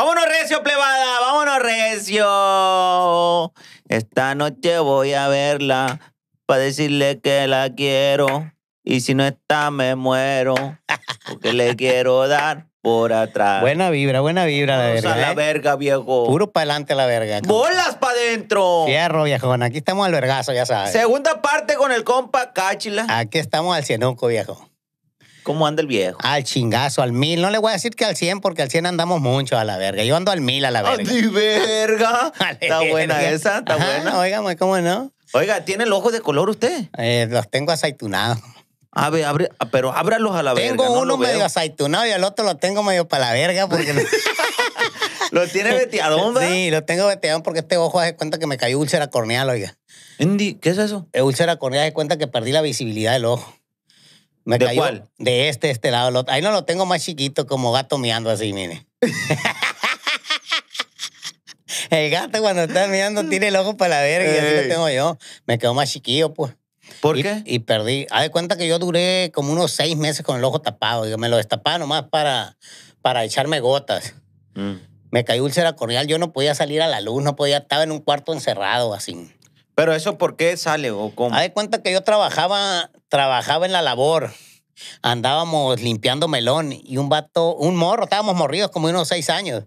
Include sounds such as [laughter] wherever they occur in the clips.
Vámonos recio, plebada, vámonos recio. Esta noche voy a verla para decirle que la quiero. Y si no está, me muero. Porque le quiero dar por atrás. Buena vibra, buena vibra la ¿eh? a la verga, viejo. Puro para adelante la verga. ¡Bolas para adentro! Cierro viejón. Aquí estamos al vergazo, ya sabes. Segunda parte con el compa Cáchila. Aquí estamos al cienuco, viejo. ¿Cómo anda el viejo? Al chingazo, al mil. No le voy a decir que al cien porque al cien andamos mucho a la verga. Yo ando al mil a la verga. ¡Ay, verga! [laughs] Está buena esa, está buena. Oiga, ¿cómo no? Oiga, ¿tiene el ojo de color usted? Eh, los tengo aceitunados. A ver, abre, ah, pero ábralos a la verga. Tengo uno medio aceitunado y el otro lo tengo medio para la verga porque... [laughs] ¿Lo tiene veteadón, Sí, lo tengo veteadón porque este ojo hace cuenta que me cayó úlcera corneal, oiga. ¿qué es eso? El eh, úlcera corneal hace cuenta que perdí la visibilidad del ojo. ¿De cuál? De este, este lado. Ahí no lo tengo más chiquito, como gato meando así, mire. [laughs] el gato cuando está meando tiene el ojo para la verga y así lo tengo yo. Me quedó más chiquillo, pues. ¿Por qué? Y perdí. Haz de cuenta que yo duré como unos seis meses con el ojo tapado. Yo me lo destapaba nomás para, para echarme gotas. Mm. Me cayó úlcera corneal. Yo no podía salir a la luz, no podía. Estaba en un cuarto encerrado, así. ¿Pero eso por qué sale o cómo? Haz de cuenta que yo trabajaba, trabajaba en la labor andábamos limpiando melón y un vato, un morro, estábamos morridos como unos seis años.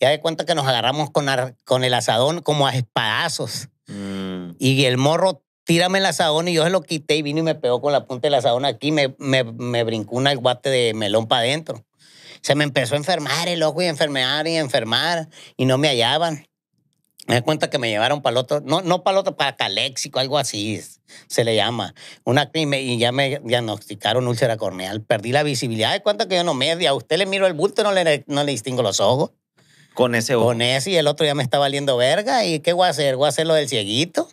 Ya de cuenta que nos agarramos con, con el asadón como a espadazos. Mm. Y el morro tírame el asadón y yo se lo quité y vino y me pegó con la punta del asadón aquí, me, me, brincó un aguate de melón para adentro. Se me empezó a enfermar el ojo y enfermar y enfermar y no me hallaban. Me da cuenta que me llevaron para no, no para para Caléxico, algo así se le llama. Una, y, y, ya me diagnosticaron úlcera corneal. Perdí la visibilidad. De cuenta que yo no media. usted le miro el bulto y no le, no le distingo los ojos. Con ese ojo. Con ese y el otro ya me está valiendo verga. ¿Y qué voy a hacer? ¿Voy a hacer lo del cieguito?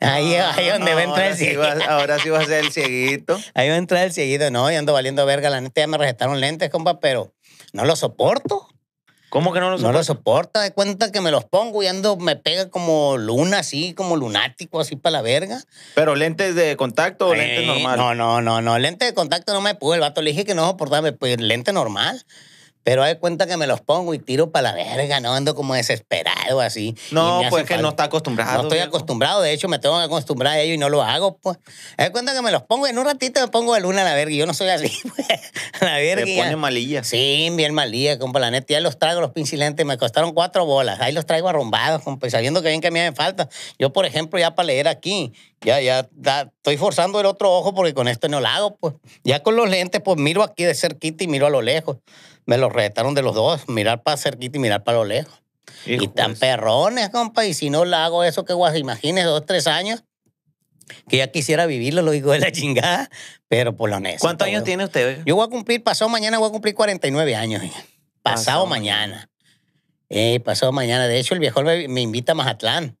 Ahí, ah, ahí donde va a entrar el cieguito. ahora sí va a ser el cieguito. [laughs] Ahí va a entrar el cieguito. No, yo ando valiendo verga. La neta ya me recetaron lentes, compa, pero no lo soporto. ¿Cómo que no lo soporta? No lo soporta, de cuenta que me los pongo y ando, me pega como luna, así, como lunático, así para la verga. ¿Pero lentes de contacto o lentes eh, normales? No, no, no, no, lente de contacto no me pude, el vato le dije que no soportaba, pues lente normal. Pero hay cuenta que me los pongo y tiro para la verga, no ando como desesperado así. No, pues que no está acostumbrado. No estoy acostumbrado, de hecho me tengo que acostumbrar a ello y no lo hago, pues. Hay cuenta que me los pongo y en un ratito me pongo de luna a la verga y yo no soy así, [laughs] pues. la verga. Te pones malilla. Sí, bien malilla, compa, la neta. Ya los traigo los pincilentes, me costaron cuatro bolas. Ahí los traigo arrumbados, compa, sabiendo que bien que a mí falta. Yo, por ejemplo, ya para leer aquí, ya, ya, estoy forzando el otro ojo porque con esto no lo hago, pues. Ya con los lentes, pues miro aquí de cerquita y miro a lo lejos me lo retaron de los dos, mirar para cerquita y mirar para lo lejos. y tan perrones, compa, y si no la hago eso, que guas, imagines, dos, tres años, que ya quisiera vivirlo, lo digo de la chingada, pero por lo honesto. ¿Cuántos años tiene usted? Yo voy a cumplir, pasado mañana voy a cumplir 49 años. Pasado, mañana. Eh, pasado mañana. De hecho, el viejo me, invita a Mazatlán.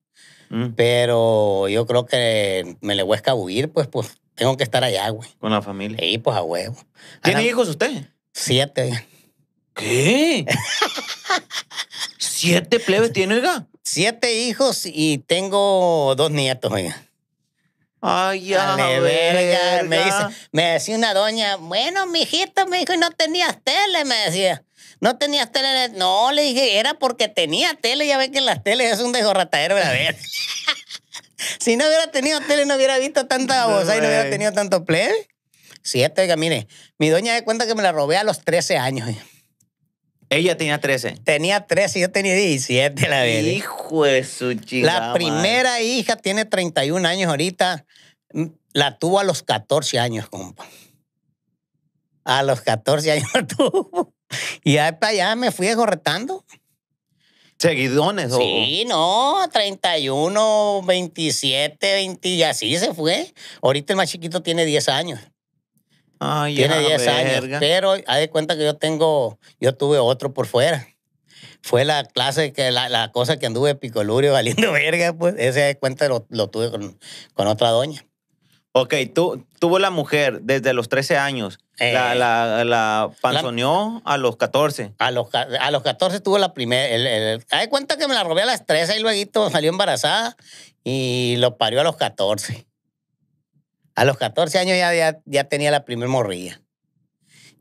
Mm. Pero yo creo que me le voy a escabullir, pues, pues tengo que estar allá, güey. Con la familia. Sí, pues a huevo. ¿Tiene hijos usted? Siete. ¿Qué? ¿Siete plebes tiene, oiga? Siete hijos y tengo dos nietos, oiga. Ay, ya, verga. Me, me decía una doña, bueno, mijito, me dijo, y no tenías tele, me decía. No tenías tele. No, le dije, era porque tenía tele. Ya ves que en las teles es un desgorratadero, a ver. [laughs] si no hubiera tenido tele, no hubiera visto tanta voz y no hubiera tenido tanto plebe. Siete, oiga, mire, mi doña de cuenta que me la robé a los 13 años. Oiga. Ella tenía 13. Tenía 13, yo tenía 17, la vida. Hijo de su chingada. La primera hija tiene 31 años ahorita. Mm, la tuvo a los 14 años, compa. A los 14 años la [laughs] tuvo. Y hasta allá me fui agorretando. ¿Seguidones o...? Sí, no, 31, 27, 20, y así se fue. Ahorita el más chiquito tiene 10 años. Tiene 10 años, pero haz de cuenta que yo tengo, yo tuve otro por fuera. Fue la clase, que la, la cosa que anduve picolurio [laughs] valiendo verga, pues ese de cuenta lo, lo tuve con, con, otra doña. Ok, tú, tuvo la mujer desde los 13 años. Eh, la, la, la, panzoneó a los 14. A los, a los 14 tuvo la primera. El, de cuenta que me la robé a las 13 y luego salió embarazada y lo parió a los 14. A los 14 años ya, ya, tenía la primera morrilla.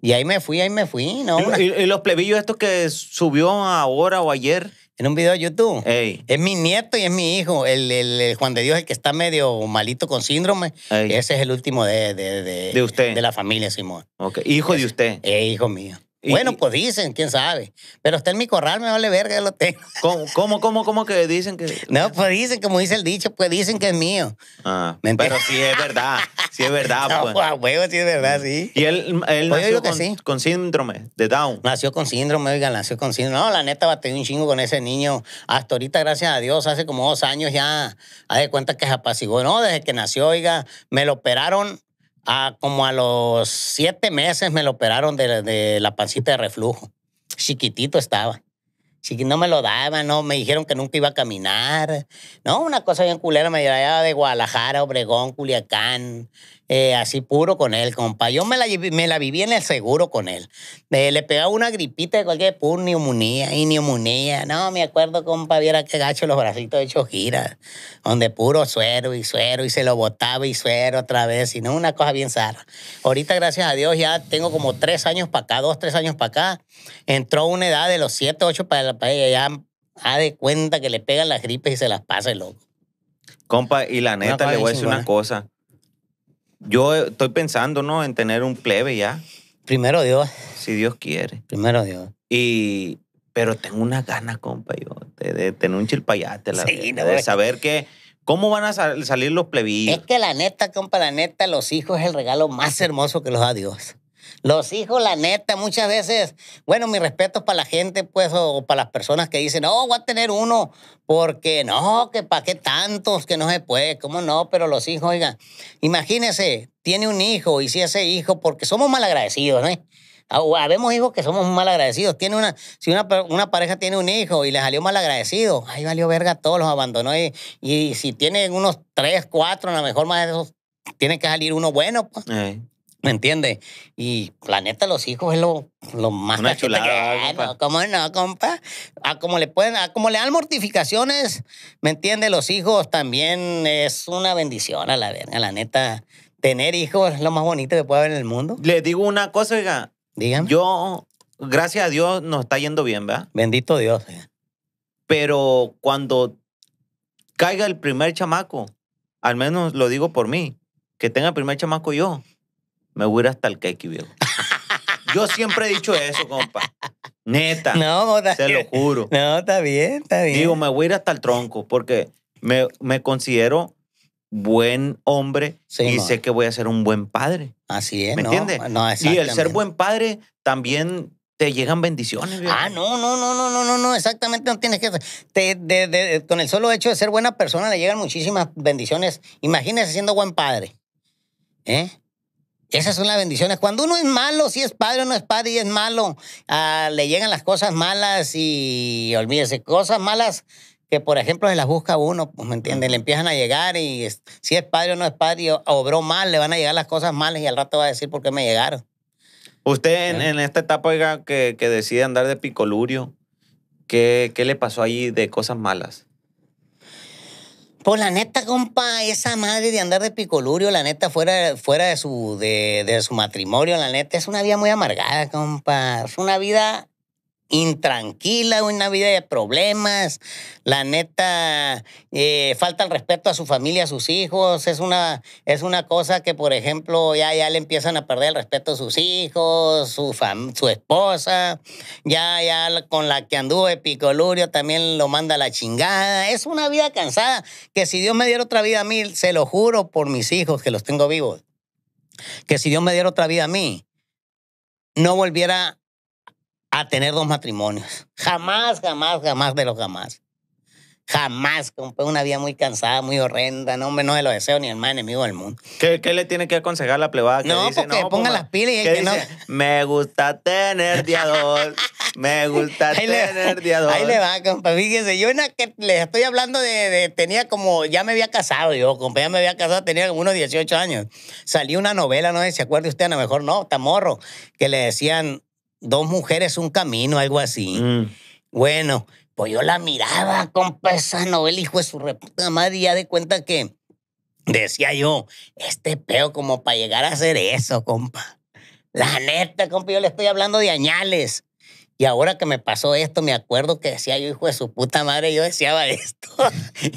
Y ahí me fui, ahí me fui. ¿no? ¿Y, los plebillos estos que subió ahora o ayer? En un video de YouTube. Es mi nieto y es mi hijo. El, Juan de Dios, el que está medio malito con síndrome. Ese es el último de, de, de, de, usted. De la familia, Simón. Hijo de usted. Eh, hijo mío bueno, pues dicen, quién sabe. Pero está en mi corral, me vale verga, yo lo tengo. [laughs] ¿Cómo, cómo, cómo, que dicen que.? No, pues dicen, como dice el dicho, pues dicen que es mío. Ah, pero sí es verdad, sí es verdad. [laughs] pues. a huevo, sí es verdad, sí. ¿Y él, él pues nació con, síndrome de Down? Nació con síndrome, oiga, nació con síndrome. No, la neta, tener un chingo con ese niño. Hasta ahorita, gracias a Dios, hace como dos años ya, haz de cuenta que se apaciguó. No, desde que nació, oiga, me lo operaron Ah, como a los siete meses me lo operaron de, la pancita de reflujo. Chiquitito estaba. no me lo daban, no, me dijeron que nunca iba a caminar. No, una cosa bien culera, me llevaba de Guadalajara, Obregón, Culiacán, eh, así puro con él, compa. Yo me la, me la viví en el seguro con él. Eh, le pegaba una gripita de cualquier Puro neumonía y neumonía. No, me acuerdo, compa, viera que gacho los bracitos hechos giras, donde puro suero y suero, y se lo botaba y suero otra vez, y no, una cosa bien sana. Ahorita, gracias a Dios, ya tengo como tres años para acá, dos, tres años para acá. Entró una edad de los siete, ocho para, la ella, ya ha de cuenta que le pegan las gripes y se las pasa el loco. Compa, y la neta, le voy a decir una cosa. Yo estoy pensando, ¿no? En tener un plebe ya. Primero Dios. Si Dios quiere. Primero Dios. Y, pero tengo una gana, compa, yo, de, tener un chilpayate, de saber que... ¿Cómo van a salir los plebillos? Es que la neta, compa, la neta, los hijos es el regalo más hermoso que los da Dios. Los hijos, la neta, muchas veces, bueno, mi respeto para la gente, pues, o, para las personas que dicen, no, oh, voy a tener uno, porque no, que para qué tantos, que no se puede, cómo no, pero los hijos, oigan, imagínese tiene un hijo, y si ese hijo, porque somos malagradecidos, ¿no? ¿eh? Ah, habemos hijos que somos malagradecidos Tiene una, si una, una, pareja tiene un hijo y le salió malagradecido ahí ay, valió verga, todos los abandonó. Y, y si tiene unos tres, cuatro, a lo mejor más de esos, tiene que salir uno bueno, pues. ¿Me entiendes? Y la neta, los hijos es lo, lo más Una chulada, no, ¿Cómo no, compa? A como le pueden, como le dan mortificaciones, ¿me entiendes? Los hijos también es una bendición a la verga, la neta. Tener hijos es lo más bonito que puede haber en el mundo. Le digo una cosa, oiga. Dígame. Yo, gracias a Dios, nos está yendo bien, ¿verdad? Bendito Dios. Oiga. Eh. Pero cuando caiga el primer chamaco, al menos lo digo por mí, que tenga el primer chamaco yo me voy a ir hasta el keki, viejo. Yo siempre he dicho eso, compa. Neta. No, Se lo juro. No, está bien, está bien. Digo, me voy a ir hasta el tronco porque me, me considero buen hombre y sé que voy a ser un buen padre. Así es. ¿Me no, entiendes? No, y el ser buen padre también te llegan bendiciones. Viejo. Ah, no, no, no, no, no, no, no, exactamente no tienes que... con el solo hecho de ser buena persona le llegan muchísimas bendiciones. Imagínese siendo buen padre. ¿Eh? Esas son las bendiciones. Cuando uno es malo, si es padre o no es padre y es malo, ah, le llegan las cosas malas y olvídese, cosas malas que por ejemplo se las busca uno, pues, ¿me entiende? Le empiezan a llegar y si es padre o no es padre, obró mal, le van a llegar las cosas malas y al rato va a decir por qué me llegaron. Usted en, esta etapa, que, decide andar de picolurio, ¿qué, ¿qué le pasó ahí de cosas malas? Pues la neta, compa, esa madre de andar de picolurio, la neta, fuera, fuera de, su, de, de su matrimonio, la neta, es una vida muy amargada, compa. Es una vida intranquila, una vida de problemas, la neta, eh, falta el respeto a su familia, a sus hijos, es una, es una cosa que, por ejemplo, ya, ya le empiezan a perder el respeto a sus hijos, su, su esposa, ya, ya con la que anduvo de también lo manda a la chingada, es una vida cansada, que si Dios me diera otra vida a mí, se lo juro por mis hijos que los tengo vivos, que si Dios me diera otra vida a mí, no volviera a tener dos matrimonios. Jamás, jamás, jamás de los jamás. Jamás, compa, una vida muy cansada, muy horrenda. No, hombre, no me lo deseo ni el más enemigo del mundo. ¿Qué, le tiene que aconsejar la plebada? no, porque ponga las pilas y que Me gusta tener diador. me [laughs] gusta tener diador. Ahí le va, compa. Fíjese, yo que les estoy hablando de, Tenía como. Ya me había casado yo, compa. Ya me había casado, tenía como unos 18 años. Salió una novela, no sé si se acuerda usted, a lo mejor no, Tamorro, que le decían dos mujeres, un camino, algo así. Bueno, pues yo la miraba, compa, esa novela, hijo de su reputa madre, ya de cuenta que decía yo, este peo como para llegar a hacer eso, compa. La neta, compa, yo le estoy hablando de añales. Y ahora que me pasó esto, me acuerdo que decía yo, hijo de su puta madre, yo deseaba [laughs] esto.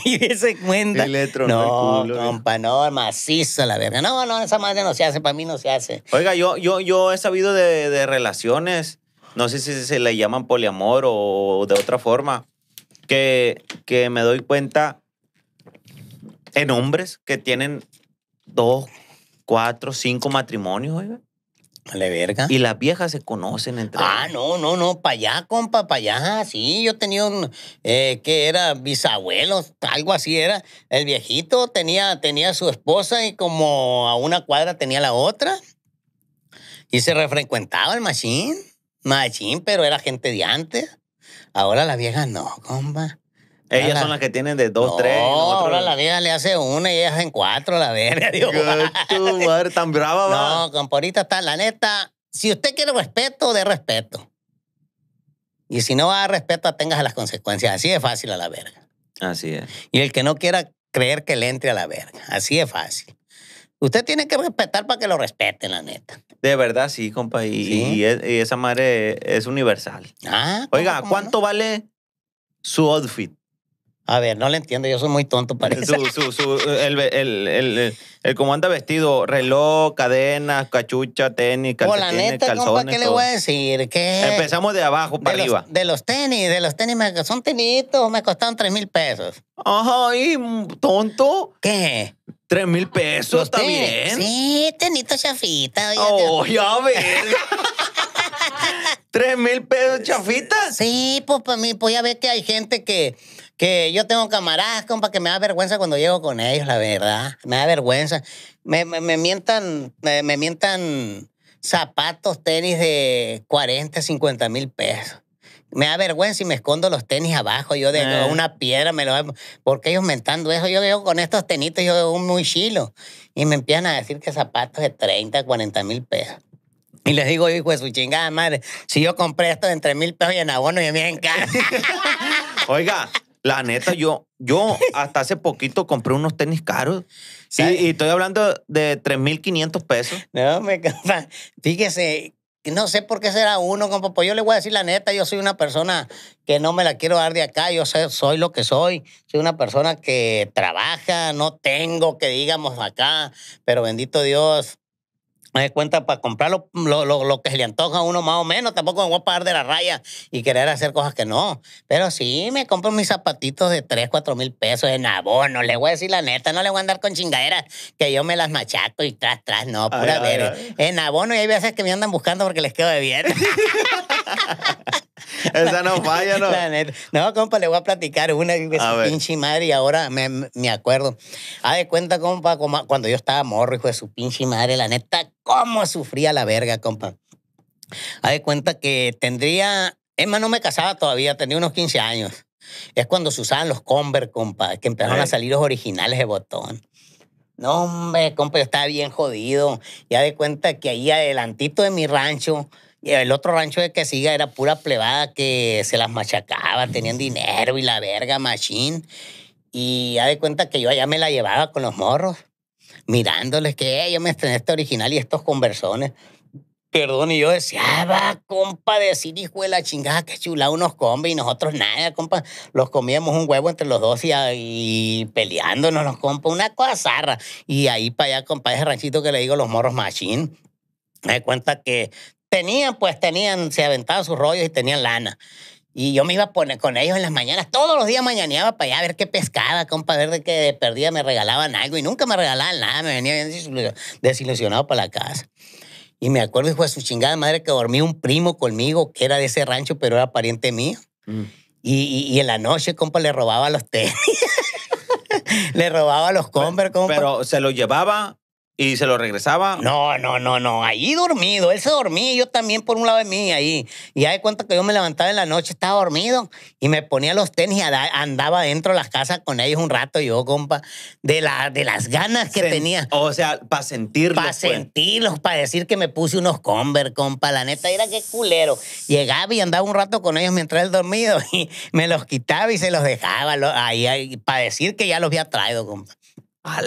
y se cuenta. no, compa, no, macizo la verga. No, no, esa madre no se hace, para mí no se hace. Oiga, yo, yo, yo he sabido de, de relaciones, no sé si se le llaman poliamor o de otra forma, que, que me doy cuenta en hombres que tienen dos, cuatro, cinco matrimonios, oiga verga. Y las viejas se conocen entre Ah, no, no, no, pa' allá, compa, para allá. Sí, yo tenía un, eh, que era bisabuelos, algo así era. El viejito tenía, tenía su esposa y como a una cuadra tenía la otra. Y se refrecuentaba el machín, machín, pero era gente de antes. Ahora las viejas no, compa. Ellas son las que tienen de dos, tres. No, ahora la vida le hace una y ellas en cuatro, la verga. [laughs] Digo, madre tan brava, va. No, ahorita está, la neta. Si usted quiere respeto, dé respeto. Y si no va a respeto, tengas las consecuencias. Así es fácil a la verga. Así es. Y el que no quiera creer que le entre a la verga. Así es fácil. Usted tiene que respetar para que lo respeten, la neta. De verdad, sí, compa. Y, esa madre es universal. Ah, Oiga, ¿cuánto vale su outfit? A ver, no le entiendo, yo soy muy tonto para eso. Su, su, su, el, el, el, el, cómo anda vestido, reloj, cadenas, cachucha, tenis, calcetines, calzones, ¿qué le voy a decir? Empezamos de abajo para arriba. de los tenis, de los tenis, son tenitos, me costaron 3 mil pesos. Ajá, y tonto. ¿Qué? ¿Tres mil pesos? ¿Está bien? Sí, tenitos chafitas. oh, ya ves. [laughs] ¿Tres mil pesos chafitas? Sí, pues para mí, pues ya ves que hay gente que que yo tengo camaradas, compa, que me da vergüenza cuando llego con ellos, la verdad. Me da vergüenza. Me, mientan, me, mientan zapatos, tenis de 40, 50 mil pesos. Me da vergüenza y me escondo los tenis abajo, yo de eh. una piedra, me lo porque ellos mentando eso, yo veo con estos tenitos, yo veo muy chilo, y me empiezan a decir que zapatos de 30, 40 mil pesos. Y les digo, hijo de su chingada madre, si yo compré esto entre mil pesos y en abono, yo me encanta. [laughs] Oiga, la neta, yo, yo hasta hace poquito compré unos tenis caros. Sí. Y, estoy hablando de 3.500 pesos. No, me [laughs] Fíjese, no sé por qué será uno, compa. Pues yo le voy a decir la neta, yo soy una persona que no me la quiero dar de acá. Yo sé, soy lo que soy. Soy una persona que trabaja, no tengo que digamos acá. Pero bendito Dios, me de cuenta para comprar lo, que se le antoja a uno más o menos. Tampoco me voy a pagar de la raya y querer hacer cosas que no. Pero sí, me compro mis zapatitos de 3, 4 mil pesos en abono. Le voy a decir la neta, no le voy a andar con chingaderas que yo me las machaco y tras, tras. No, pura ver. En abono y hay veces que me andan buscando porque les quedo de bien. [laughs] [laughs] Esa no falla, ¿no? No, compa, le voy a platicar una de su pinche madre y ahora me, acuerdo. Ah, de cuenta, compa, cuando yo estaba morro, hijo de su pinche madre, la neta, cómo sufría la verga, compa. Haz de cuenta que tendría, es no me casaba todavía, tenía unos 15 años. Es cuando se usaban los Conver, compa, que empezaron a salir los originales de botón. No, hombre, compa, yo estaba bien jodido. Ya de cuenta que ahí adelantito de mi rancho y el otro rancho de que siga era pura plebada que se las machacaba, tenían dinero y la verga, machín. Y ya de cuenta que yo allá me la llevaba con los morros, mirándoles que ellos yo me estrené este original y estos conversones. Perdón, y yo decía, ah, va, compa, decir hijo de la chingada que chula unos combi y nosotros nada, compa. Los comíamos un huevo entre los dos y, ah, peleándonos los compa, una cosa zarra. Y ahí para allá, compa, ese ranchito que le digo los morros machín. Me cuenta que tenían, pues tenían, se aventaban sus rollos y tenían lana. Y yo me iba a poner con ellos en las mañanas. Todos los días mañaneaba para allá a ver qué pescaba, compa, a ver de qué perdía, me regalaban algo. Y nunca me regalaban nada, me venía desilusionado para la casa. Y me acuerdo, hijo de su chingada madre, que dormía un primo conmigo que era de ese rancho, pero era pariente mío. Mm. Y, en la noche, compa, le robaba los tenis. [laughs] le robaba los Converse, compa. Pero se los llevaba ¿Y se lo regresaba? No, no, no, no. Ahí dormido. Él se dormía, yo también por un lado de mí, ahí. Y ya de cuenta que yo me levantaba en la noche, estaba dormido y me ponía los tenis y andaba dentro de las casas con ellos un rato, yo, compa, de, la, de las ganas que tenía. O sea, para pues. sentirlos. Para sentirlos, para decir que me puse unos Converse, compa. La neta, era que culero. Llegaba y andaba un rato con ellos mientras él dormido [laughs] y me los quitaba y se los dejaba ahí para decir que ya los había traído, compa.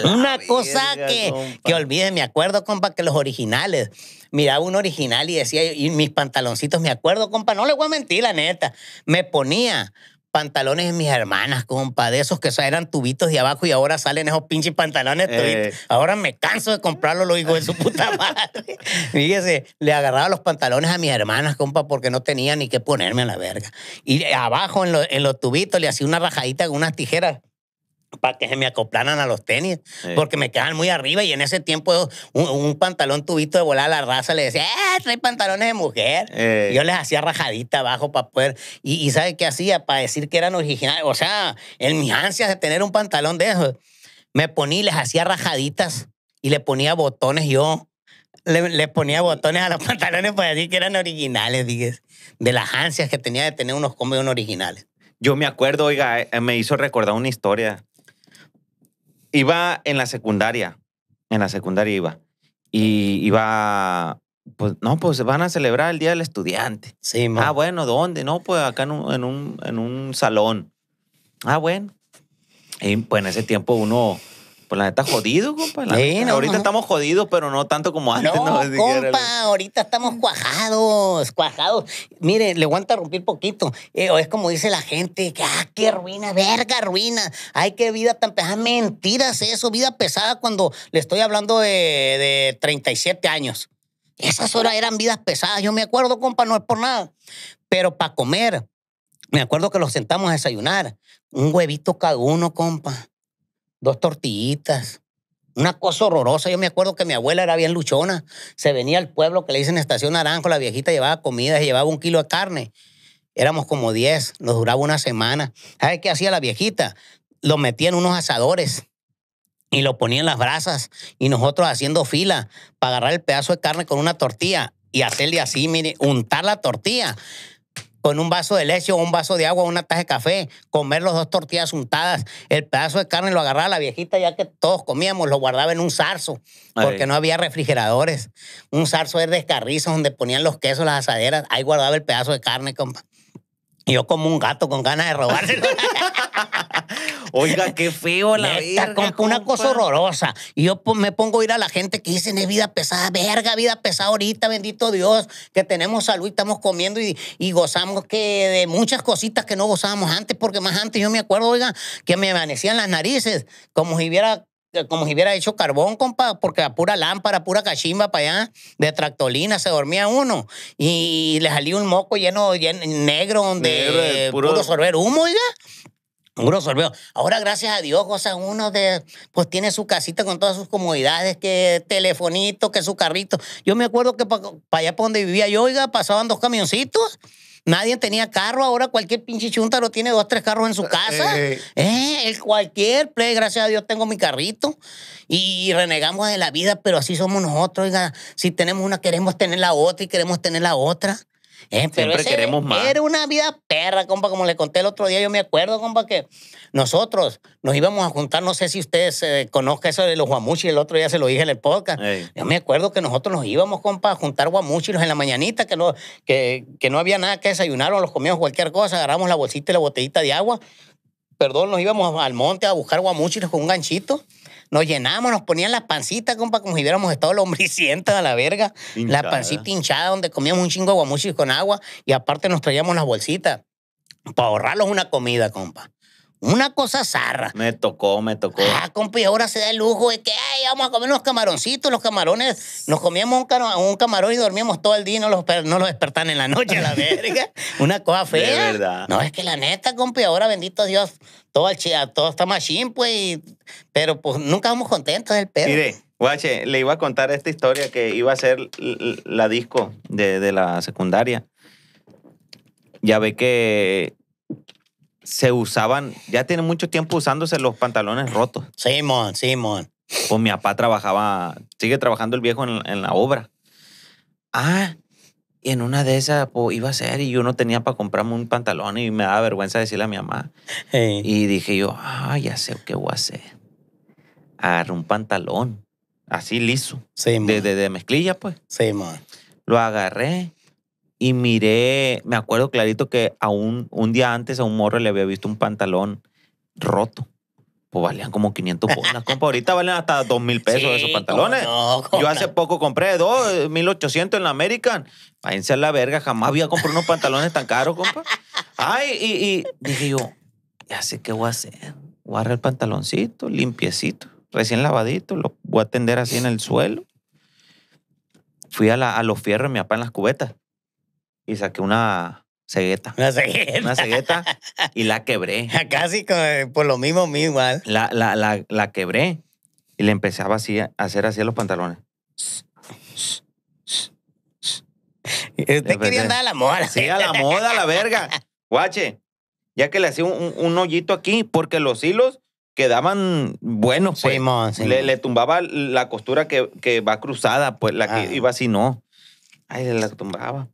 Una cosa que, que olvide, me acuerdo, compa, que los originales. Miraba un original y decía, y mis pantaloncitos, me acuerdo, compa, no le voy a mentir, la neta. Me ponía pantalones en mis hermanas, compa, de esos que eran tubitos de abajo y ahora salen esos pinches pantalones eh. Ahora me canso de comprarlo lo hijos de su puta [laughs] madre. Fíjese, le agarraba los pantalones a mis hermanas, compa, porque no tenía ni que ponerme a la verga. Y abajo en, en los tubitos le hacía una rajadita con unas tijeras para que se me acoplanan a los tenis, porque me quedan muy arriba y en ese tiempo un, pantalón tubito de volar a la raza le decía, ¡eh, trae pantalones de mujer! Eh. Yo les hacía rajaditas abajo para poder, y, y ¿sabe qué hacía? Para decir que eran originales, o sea, en mis ansias de tener un pantalón de esos, me ponía y les hacía rajaditas y le ponía botones yo, le, ponía botones a los [laughs] pantalones para decir que eran originales, dije de las ansias que tenía de tener unos cómodos originales. Yo me acuerdo, oiga, eh, me hizo recordar una historia. Iba en la secundaria. En la secundaria iba. Y iba. Pues no, pues van a celebrar el Día del Estudiante. Sí, ma. Ah, bueno, ¿dónde? No, pues acá en un, en un, en un salón. Ah, bueno. Y pues en ese tiempo uno pues la neta jodido, compa. ahorita estamos jodidos, pero no tanto como antes. No, [laughs] compa, ahorita estamos cuajados, cuajados. Mire, le aguanta a interrumpir poquito. Eh, es como dice la gente, que ah, qué ruina, verga, ruina. Ay, qué vida tan pesada. Mentiras eso, vida pesada cuando le estoy hablando de, de 37 años. Esas horas eran vidas pesadas. Yo me acuerdo, compa, no es por nada. Pero para comer, me acuerdo que los sentamos a desayunar. Un huevito cada uno, compa dos tortillitas. Una cosa horrorosa. Yo me acuerdo que mi abuela era bien luchona. Se venía al pueblo que le dicen Estación Naranjo. La viejita llevaba comida, se llevaba un kilo de carne. Éramos como diez nos duraba una semana. ¿Sabes qué hacía la viejita? Lo metía en unos asadores y lo ponía en las brasas y nosotros haciendo fila para agarrar el pedazo de carne con una tortilla y hacerle así, mire, untar la tortilla con un vaso de leche o un vaso de agua, una taza de café, comer los dos tortillas untadas, el pedazo de carne lo agarraba la viejita ya que todos comíamos, lo guardaba en un zarzo, porque no había refrigeradores. Un zarzo es descarrizo donde ponían los quesos, las asaderas, ahí guardaba el pedazo de carne, compa. Y yo como un gato con ganas de [laughs] robárselo. [laughs] Oiga, qué feo la vida. una cosa horrorosa. Y yo pues, me pongo a ir a la gente que dicen es vida pesada, verga, vida pesada ahorita, bendito Dios, que tenemos salud y estamos comiendo y, gozamos que de muchas cositas que no gozábamos antes, porque más antes yo me acuerdo, oiga, que me amanecían las narices, como si hubiera como si hubiera hecho carbón, compa, porque a pura lámpara, pura cachimba para allá, de tractolina, se dormía uno. Y le salía un moco lleno, negro, donde puro, puro, humo, oiga. Un grosor veo, Ahora, gracias a Dios, sea, uno de, pues tiene su casita con todas sus comodidades, que telefonito, que su carrito. Yo me acuerdo que para allá para donde vivía yo, oiga, pasaban dos camioncitos. Nadie tenía carro, ahora cualquier pinche chuntaro tiene dos, tres carros en su casa. Eh, eh. Eh, el cualquier play, gracias a Dios tengo mi carrito. Y renegamos de la vida, pero así somos nosotros, oiga. Si tenemos una, queremos tener la otra y queremos tener la otra. Eh, queremos más. Era una vida perra, compa, como le conté el otro día. Yo me acuerdo, compa, que nosotros nos íbamos a juntar, no sé si ustedes eh, conozcan eso de los guamuchis, el otro día se lo dije en el podcast. Yo me acuerdo que nosotros nos íbamos, compa, a juntar guamuchis en la mañanita, que no, que, que no había nada que desayunar, o los comíamos cualquier cosa, agarramos la bolsita y la botellita de agua. Perdón, nos íbamos al monte a buscar guamuchis con un ganchito nos llenábamos, nos ponían las pancitas, compa, como si hubiéramos estado lombricientas a la verga. La pancita hinchada, donde comíamos un chingo de guamuchis con agua y aparte nos traíamos las bolsitas para ahorrarlos una comida, compa. Una cosa zarra. Me tocó, me tocó. Ah, compa, ahora se da el lujo de que, ay, vamos a comer unos camaroncitos. Los camarones, nos comíamos un, un camarón y dormíamos todo el día y no los, no los despertan en la noche, a la [laughs] verga. Una cosa fea. No, es que la neta, compa, ahora, bendito Dios, todo, todo está machín, pues. Pero pues nunca vamos contentos del pedo. Mire, guache, le iba a contar esta historia que iba a ser la disco de, la secundaria. Ya ve que se usaban, ya tiene mucho tiempo usándose los pantalones rotos. Simón, Simón. pues mi papá trabajaba, sigue trabajando el viejo en, en la obra. Ah, y en una de esas pues, iba a ser y yo no tenía para comprarme un pantalón y me daba vergüenza decirle a mi mamá. Y dije yo, ah, ya sé qué voy a hacer. Agarré un pantalón, así liso. Sí, de, de, mezclilla, pues. Sí, man. Lo agarré y miré, me acuerdo clarito que a un día antes a un morro le había visto un pantalón roto pues valían como 500 bolas, compa. Ahorita valen hasta 2 mil pesos esos pantalones. Yo hace poco compré dos, 1800 eh, en la American. Váyanse a la verga, jamás había comprado unos pantalones tan caros, compa. Ay, y, dije yo, ya sé qué voy a hacer. Guarda el pantaloncito, limpiecito, recién lavadito, lo voy a tender así en el suelo. Fui a, la, a los fierros de mi papá en las cubetas y saqué una, cegueta. Una cegueta. Una cegueta y la quebré. [laughs] Casi por lo mismo, mío, igual. La, quebré y le empezaba a, a hacer así los pantalones. Usted quería andar a la moda. Sí, a la moda, a la verga. Guache, ya que le hacía un, un, hoyito aquí, porque los hilos quedaban buenos, pues. le, tumbaba la costura que, va cruzada, pues la que ah. iba así, no. Ay, la tumbaba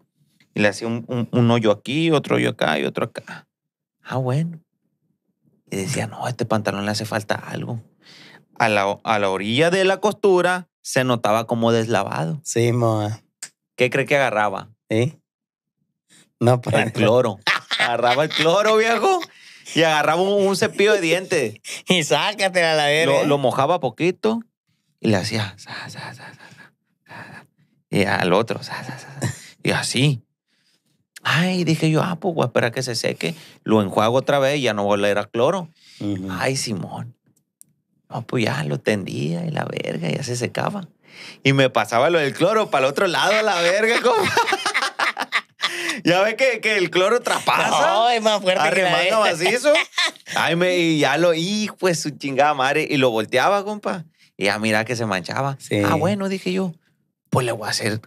y le hacía un, hoyo aquí, otro hoyo acá y otro acá. Ah, bueno. Y decía, no, a este pantalón le hace falta algo. A la, orilla de la costura se notaba como deslavado. Sí, moa. ¿Qué cree que agarraba? ¿Eh? No, para pues. El cloro. [laughs] agarraba el cloro, viejo. Y agarraba un, cepillo de dientes. y sácate a la verga. Lo, mojaba poquito y le hacía. y al otro. Y así. Ay, dije yo, ah, pues voy a esperar que se seque. Lo enjuago otra vez y ya no voy a leer cloro. Ay, Simón. Ah, pues ya lo tendía y la verga, ya se secaba. Y me pasaba lo del cloro para el otro lado, la verga, [laughs] compa. ya ves que, el cloro traspasa. No, más fuerte que la macizo. Ay, me, y ya lo, y pues su chingada madre. Y lo volteaba, compa. Y ya mira que se manchaba. Ah, bueno, dije yo, pues le voy a hacer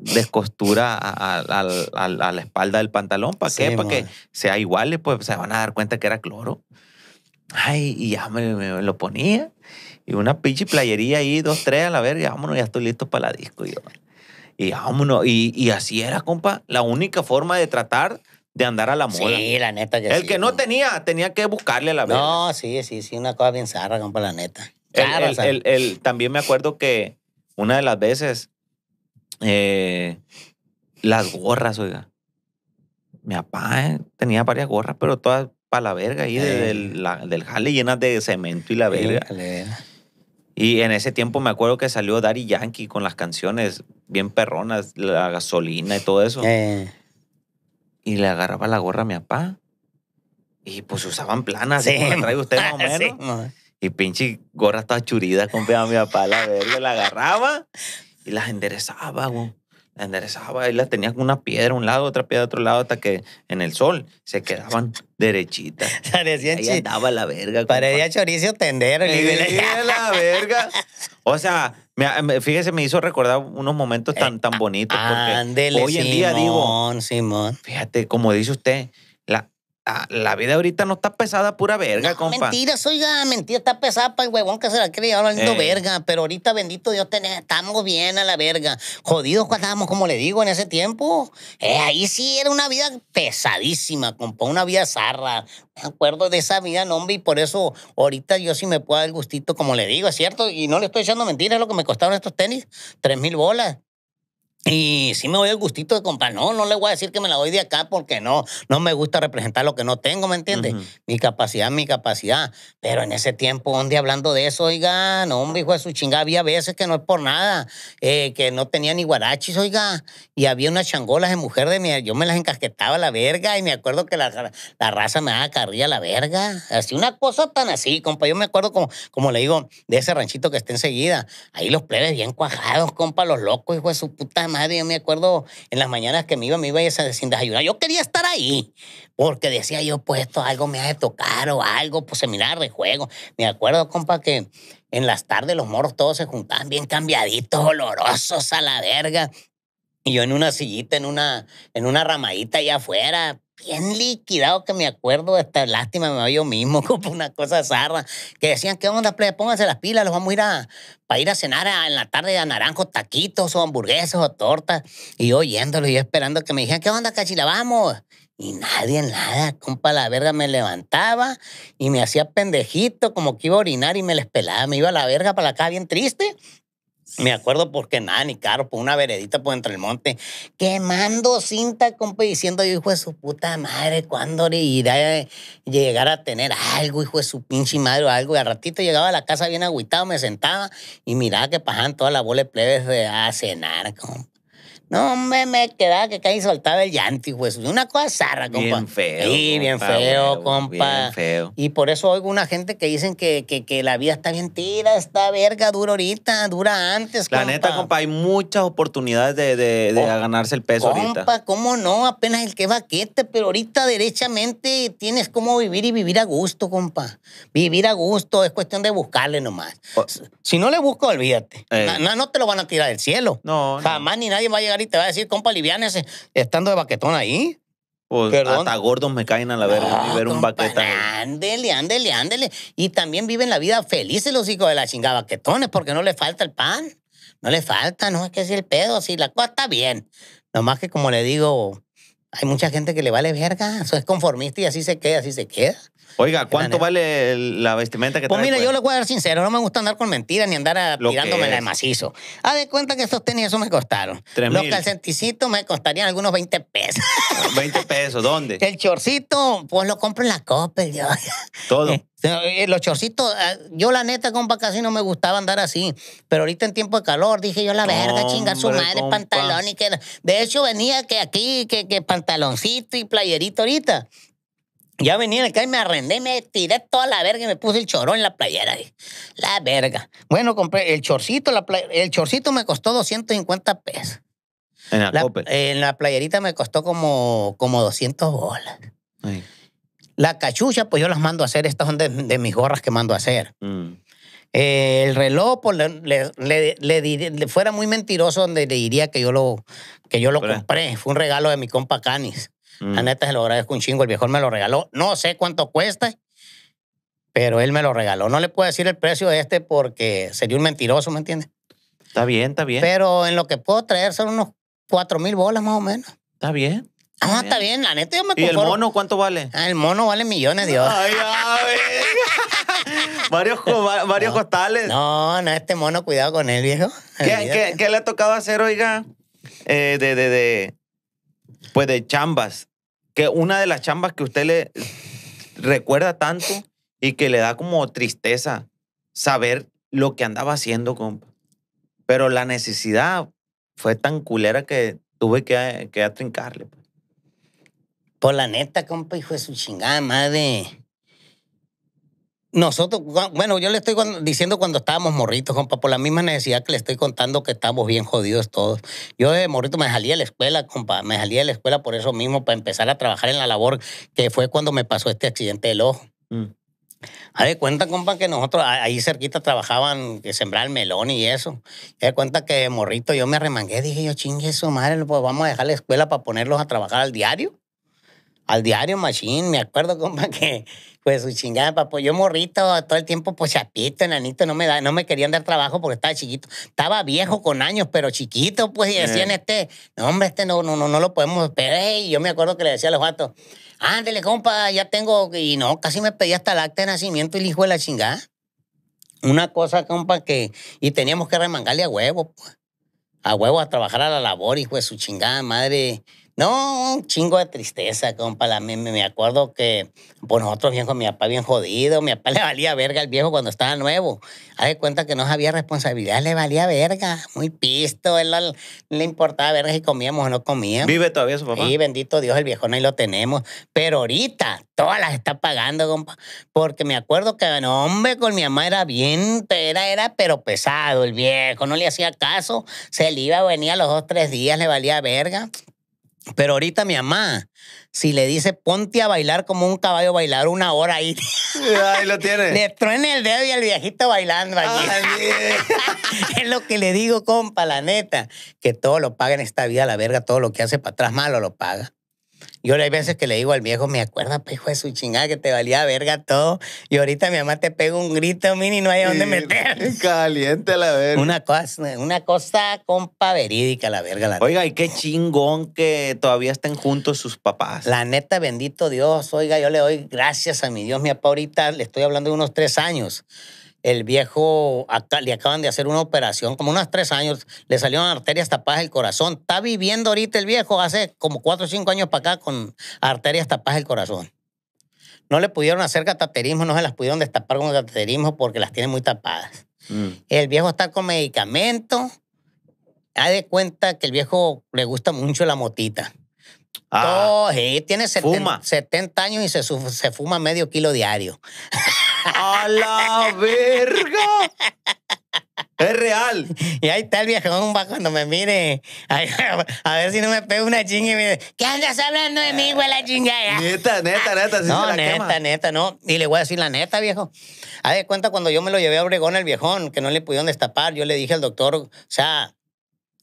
descostura a, la espalda del pantalón. ¿Para qué? Para que sea igual, pues se van a dar cuenta que era cloro. Ay, y ya me, lo ponía. Y una pinche playería ahí, dos, tres, a la verga, vámonos, ya estoy listo para la disco. Yo. Y vámonos. Y, y, así era, compa, la única forma de tratar de andar a la moda. Sí, la neta El que no, tenía, tenía que buscarle a la verga. No, sí, sí, sí, una cosa bien zarra, compa, la neta. Claro, el, el, también me acuerdo que una de las veces eh, las gorras, oiga. Mi papá eh, tenía varias gorras, pero todas para la verga ahí, eh. del, la, jale llenas de cemento y la verga. Y en ese tiempo me acuerdo que salió Daddy Yankee con las canciones bien perronas, la gasolina y todo eso. Y le agarraba la gorra a mi papá. Y pues usaban planas, [laughs] Y pinche gorra toda churida, con mi papá, la verga, la agarraba y las enderezaba, güey. Las enderezaba y las tenía con una piedra a un lado, otra piedra a otro lado, hasta que en el sol se quedaban derechitas. [laughs] Parecían Ahí andaba la verga. Parecía chorizo tendero. Y la verga. O sea, fíjese, me hizo recordar unos momentos tan, eh, tan bonitos. Ah, porque hoy en día digo, Simón. fíjate, como dice usted, Ah, la vida ahorita no está pesada pura verga, compa. Mentiras, oiga, mentira, está pesada para el huevón que se la llevar hablando eh. verga, pero ahorita, bendito Dios, tenés, estamos bien a la verga. Jodidos estábamos, como le digo, en ese tiempo. Eh, ahí sí era una vida pesadísima, compa, una vida zarra. Me acuerdo de esa vida, no, y por eso ahorita yo sí me puedo dar el gustito, como le digo, es cierto, y no le estoy echando mentiras, lo que me costaron estos tenis, tres mil bolas. Y sí me voy el gustito de comprar. No, no le voy a decir que me la doy de acá porque no, no me gusta representar lo que no tengo, ¿me entiendes? Mi capacidad, mi capacidad. Pero en ese tiempo, donde hablando de eso, oiga, no, hombre, hijo de su chingada, había veces que no es por nada, eh, que no tenía ni guarachis, oiga, y había unas changolas de mujer de mi, yo me las encasquetaba a la verga y me acuerdo que la, la raza me daba carrilla a la verga. Así, una cosa tan así, compa, yo me acuerdo como, como le digo, de ese ranchito que está enseguida, ahí los plebes bien cuajados, compa, los locos, hijo de su puta madre, yo me acuerdo en las mañanas que me iba, me iba sin desayunar. Yo quería estar ahí, porque decía yo, pues esto algo me ha de tocar o algo, pues seminar de juego. Me acuerdo, compa, que en las tardes los moros todos se juntaban bien cambiaditos, olorosos a la verga. Y yo en una sillita, en una, en una ramadita allá afuera, bien liquidado que me acuerdo, esta lástima me va yo mismo, [laughs] como una cosa zarra, que decían, ¿qué onda, plebe? Pónganse las pilas, los vamos a ir a, para ir a cenar en la tarde a naranjos, taquitos o hamburguesas o tortas. Y yo oyéndolo y yo esperando que me dijeran, ¿qué onda, cachila? Vamos. Y nadie, nada, compa, la verga me levantaba y me hacía pendejito, como que iba a orinar y me les pelaba. Me iba a la verga para acá bien triste me acuerdo porque nada, ni caro, por una veredita por entre el monte, quemando cinta, compa, diciendo yo, hijo de su puta madre, ¿cuándo irá a llegar a tener algo, hijo de su pinche madre o algo? Y al ratito llegaba a la casa bien agüitado, me sentaba y miraba que pasaban todas las bola de plebes eh, a cenar, compa. No, me me quedaba que caí y soltaba el llanti, güey. Una cosa zarra, compa. Bien feo. Sí, bien feo, compa. Bien feo. Y por eso oigo una gente que dicen que, la vida está bien tira, está verga, dura ahorita, dura antes, La neta, compa, hay muchas oportunidades de, oh, ganarse el peso compa, ahorita. Compa, ¿cómo no? Apenas el que vaquete, pero ahorita derechamente tienes cómo vivir y vivir a gusto, compa. Vivir a gusto, es cuestión de buscarle nomás. Oh. Si no le busco, olvídate. Eh. No, te lo van a tirar del cielo. No. Jamás ni nadie va a llegar y te va a decir, compa, liviánese, estando de baquetón ahí. Pues hasta gordos me caen a la verga ah, ver un baqueta. Ándele, ándele, ándele. Y también viven la vida felices los hijos de la chingada baquetones porque no le falta el pan. No le falta, no es que si el pedo, si la cosa está bien. Nomás que como le digo, hay mucha gente que le vale verga, eso es conformista y así se queda, así se queda. Oiga, ¿cuánto vale la vestimenta que Pues mira, pues? yo lo voy a dar sincero, no me gusta andar con mentiras ni andar a, la de macizo. Haz de cuenta que esos tenis eso me costaron. Tremendo. Los calcenticitos me costarían algunos 20 pesos. 20 [laughs] pesos, ¿dónde? El chorcito, pues lo compro en la Coppel, yo. Todo. [laughs] Eh, los chorcitos, ah, yo la neta, compa, casi no me gustaba andar así. Pero ahorita en tiempo de calor dije yo, la verga, chingar su madre, pantalón y que. De hecho, venía que aquí, que, que pantaloncito y playerito ahorita. Ya venía acá y me arrendé, me tiré toda la verga y me puse el chorón en la playera. La verga. Bueno, compré el chorcito, el chorcito me costó 250 pesos. En la, playerita me costó como, como 200 bolas. La cachucha, pues yo las mando a hacer, estas son de, mis gorras que mando a hacer. Mm. Eh, el reloj, pues, le, le, fuera muy mentiroso donde le diría que yo lo, que yo lo compré. Fue un regalo de mi compa Canis. Mm. La neta se lo agradezco un chingo. El viejo me lo regaló. No sé cuánto cuesta, pero él me lo regaló. No le puedo decir el precio de este porque sería un mentiroso, ¿me entiendes? Está bien, está bien. Pero en lo que puedo traer son unos 4 mil bolas más o menos. Está bien. Ah, está bien, la neta yo me conformo. ¿Y el mono cuánto vale? Ah, el mono vale millones Dios Ay, ay. [laughs] varios, varios costales. No, no, este mono, cuidado con él, viejo. ¿Qué, le ha tocado hacer, oiga? Eh, de, de, de, pues de chambas que una de las chambas que usted le recuerda tanto y que le da como tristeza saber lo que andaba haciendo, compa. Pero la necesidad fue tan culera que tuve que, que atrincarle. Por pues. Pues la neta, compa, hijo de su chingada madre. Nosotros, bueno, yo le estoy diciendo cuando estábamos morritos, compa, por la misma necesidad que le estoy contando que estamos bien jodidos todos. Yo de morrito me salí de la escuela, compa, me salí de la escuela por eso mismo, para empezar a trabajar en la labor, que fue cuando me pasó este accidente del ojo. Mm. A ver, cuenta, compa, que nosotros ahí cerquita trabajaban, que sembraban melón y eso. A cuenta que morrito yo me arremangué, dije yo, chingue eso, madre, pues vamos a dejar la escuela para ponerlos a trabajar al diario al diario Machine, me acuerdo, [laughs] compa, que pues su chingada, pues Yo morrito, todo el tiempo, pues chapito, enanito, no me, da, no me querían dar trabajo porque estaba chiquito. Estaba viejo con años, pero chiquito, pues, y decían, eh. este, no, hombre, este no, no, no, lo podemos esperar. Y yo me acuerdo que le decía a los gatos, Ándele, compa, ya tengo, y no, casi me pedí hasta el acta de nacimiento y el hijo de la chingada. Una cosa, compa, que, y teníamos que remangarle a huevo, pues. A huevo a trabajar a la labor, hijo de su chingada madre. No, un chingo de tristeza, compa. La, me, me acuerdo que, pues nosotros, con mi papá bien jodido, mi papá [laughs] le valía verga al viejo cuando estaba nuevo. Haz de cuenta que no había responsabilidad, le valía verga. Muy pisto, él le importaba verga si comíamos o no comíamos. ¿Vive todavía su papá? Sí, bendito Dios, el viejo no ahí lo tenemos. Pero ahorita, todas las está pagando, compa. Porque me acuerdo que, no, hombre, con mi mamá era bien, era, era, pero pesado el viejo, no le hacía caso. Se le iba, venía los dos, tres días, le valía verga pero ahorita mi mamá, si le dice ponte a bailar como un caballo bailar una hora ahí. [laughs] Ahí lo tiene. Le truena el dedo y el viejito bailando allí. [laughs] es lo que le digo, compa, la neta. Que todo lo paga en esta vida, la verga, todo lo que hace para atrás malo lo paga. Yo hay veces que le digo al viejo, me acuerda, pues, hijo de su chingada, que te valía verga todo. Y ahorita mi mamá te pega un grito, mini, no hay a dónde meter. Caliente la verga. Una cosa, una cosa compa verídica la verga. oiga, y qué chingón que todavía estén juntos sus papás. La neta, bendito Dios. Oiga, yo le doy gracias a mi Dios, mi papá ahorita, le estoy hablando de unos tres años el viejo le acaban de hacer una operación, como unos tres años, le salieron arterias tapadas el corazón. Está viviendo ahorita el viejo hace como cuatro o cinco años para acá con arterias tapadas del corazón. No le pudieron hacer cateterismo no se las pudieron destapar con cateterismo porque las tiene muy tapadas. Mm. El viejo está con medicamentos Ha de cuenta que el viejo le gusta mucho la motita. Ah, tiene 70, años y se, se fuma medio kilo diario. [laughs] [laughs] ¡A la verga! Es real. Y ahí está el viejón va cuando me mire. [laughs] a ver si no me pega una chinga y me dice, ¿qué andas hablando de mí, güey, la chingada? [laughs] Neta, neta, neta. no, neta, neta, no. Y le voy a decir la neta, viejo. A ver, cuenta cuando yo me lo llevé a Obregón, el viejón, que no le pudieron destapar, yo le dije al doctor, o sea,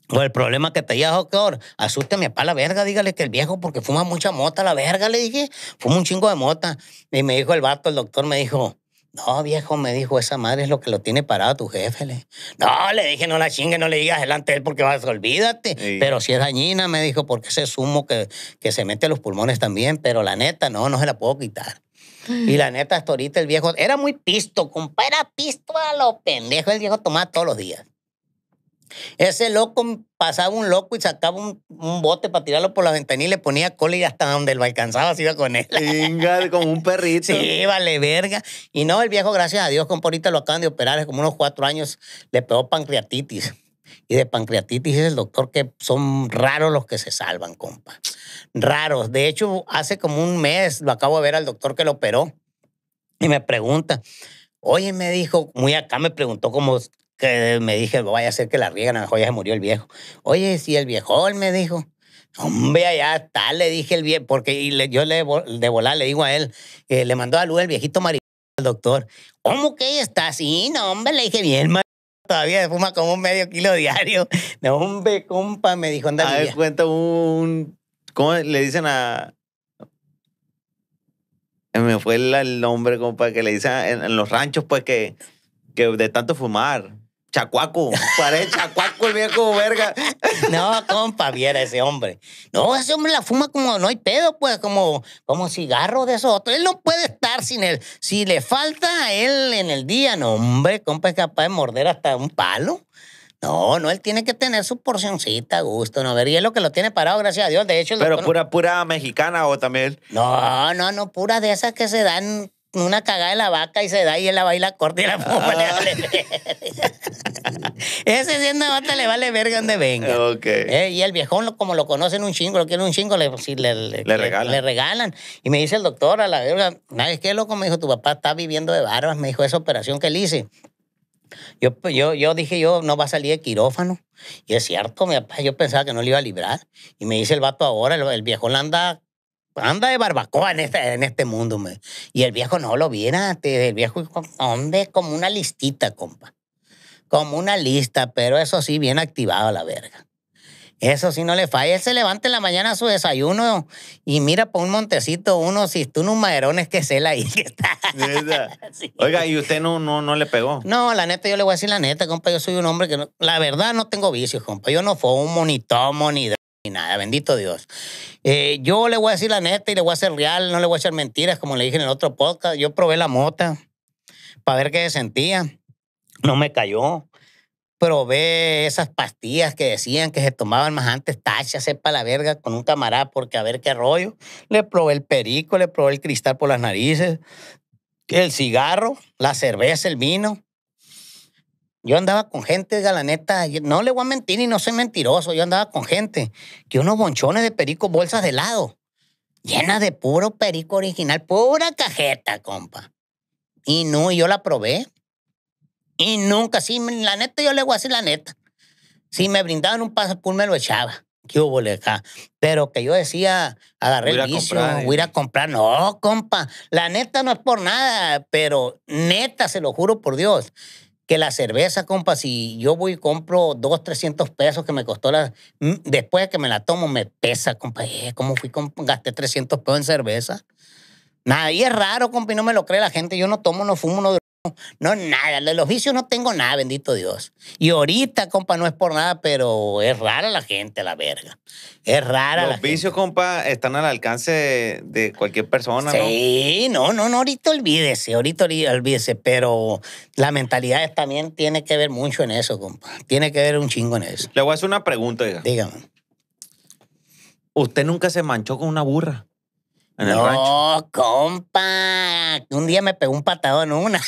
o el problema que te tenía, doctor, mi para la verga, dígale que el viejo, porque fuma mucha mota, la verga, le dije, fuma un chingo de mota. Y me dijo el vato, el doctor me dijo, no, viejo, me dijo, esa madre es lo que lo tiene parado tu jefe. No, le dije, no la chingue, no le digas delante de él porque vas, olvídate. Pero si es dañina, me dijo, porque ese zumo que, que se mete a los pulmones también. Pero la neta, no, no se la puedo quitar. Y la neta, hasta ahorita el viejo era muy pisto, compa, era pisto a lo pendejo. El viejo tomaba todos los días. Ese loco pasaba un loco y sacaba un, bote para tirarlo por la ventanilla y le ponía cola y hasta donde lo alcanzaba se iba con él. Venga, como un [laughs] perrito. Sí, vale verga. Y no, el viejo, gracias a Dios, compa, ahorita lo acaban de operar, Es como unos cuatro años, le pegó pancreatitis. Y de pancreatitis es el doctor que son raros los que se salvan, compa. Raros. De hecho, hace como un mes lo acabo de ver al doctor que lo operó y me pregunta, Oye, me dijo, muy acá me preguntó como que me dije, vaya a ser que la riegan, a lo mejor ya se murió el viejo. Oye, si el viejón me dijo, hombre, allá está, le dije el viejo, porque yo le, de volar le digo a él, que eh, le mandó a luz el viejito maricón al doctor. ¿Cómo que está así? No, hombre, le dije bien, maricón. Todavía fuma como un medio kilo diario. [laughs] No, hombre, compa, me dijo, anda. A ver, cuenta un. ¿Cómo le dicen a, me fue el, nombre, compa, que le dicen en, los ranchos, pues, que, que de tanto fumar. Chacuaco, parece chacuaco el viejo verga. No, compa, viera ese hombre. No, ese hombre la fuma como no hay pedo, pues, como, como cigarro de esos otros. Él no puede estar sin él. Si le falta a él en el día, no, hombre, compa, es capaz de morder hasta un palo. No, no, él tiene que tener su porcioncita, gusto, no ver. Y es lo que lo tiene parado, gracias a Dios. De hecho, pero pura, pura mexicana o también. No, no, no, pura de esas que se dan una cagada de la vaca y se da y él la baila corta y la [laughs] le vale Ese siendo bata le vale verga donde venga. Eh, y el viejón, como lo conocen un chingo, lo quieren un chingo, le, le, regalan. Y me dice el doctor a la verga, es qué, loco? Me dijo, tu papá está viviendo de barbas. Me dijo, esa operación que le hice. Yo, pues, yo, yo dije, yo no va a salir de quirófano. Y es cierto, mi papá, yo pensaba que no le iba a librar. Y me dice el vato ahora, el, el viejón anda anda de barbacoa en este, en este mundo. Me. Y el viejo no lo viera. El viejo, ¿dónde? Como una listita, compa. Como una lista, pero eso sí, bien activado a la verga. Eso sí, no le falla. Él se levanta en la mañana a su desayuno y mira por un montecito uno, si tú no maderones que es él ahí [laughs] que está. Oiga, ¿y usted no, no, no le pegó? No, la neta, yo le voy a decir la neta, compa. Yo soy un hombre que, la verdad, no tengo vicios, compa. Yo no fumo, ni tomo, ni nada, bendito Dios. Eh, yo le voy a decir la neta y le voy a hacer real, no le voy a hacer mentiras, como le dije en el otro podcast. Yo probé la mota para ver qué sentía. No me cayó. Probé esas pastillas que decían que se tomaban más antes, tacha, sepa la verga, con un camarada, porque a ver qué rollo. Le probé el perico, le probé el cristal por las narices, el cigarro, la cerveza, el vino. Yo andaba con gente, la neta, no le voy a mentir y no soy mentiroso, yo andaba con gente que unos bonchones de perico, bolsas de helado, llenas de puro perico original, pura cajeta, compa. Y no, yo la probé. Y nunca, sí, la neta, yo le voy a la neta. Si me brindaban un pasapul, me lo echaba. ¿Qué hubo Pero que yo decía, agarré el vicio, voy a ir a comprar. No, compa, la neta no es por nada, pero neta, se lo juro por Dios que la cerveza, compa, si yo voy y compro dos, trescientos pesos que me costó la... Mm, después de que me la tomo, me pesa, compa. Eh, ¿Cómo fui? Gasté 300 pesos en cerveza. Nada, y es raro, compa, y no me lo cree la gente. Yo no tomo, no fumo, no [laughs] No, nada, de los vicios no tengo nada, bendito Dios. Y ahorita, compa, no es por nada, pero es rara la gente, la verga. Es rara. Los vicios, compa, están al alcance de, cualquier persona, ¿no? Sí, no, no, no, ahorita olvídese, ahorita olvídese, pero la mentalidad también tiene que ver mucho en eso, compa. Tiene que ver un chingo en eso. Le voy a hacer una pregunta, diga. Dígame. ¿Usted nunca se manchó con una burra? no, compa. Un día me pegó un patado en una.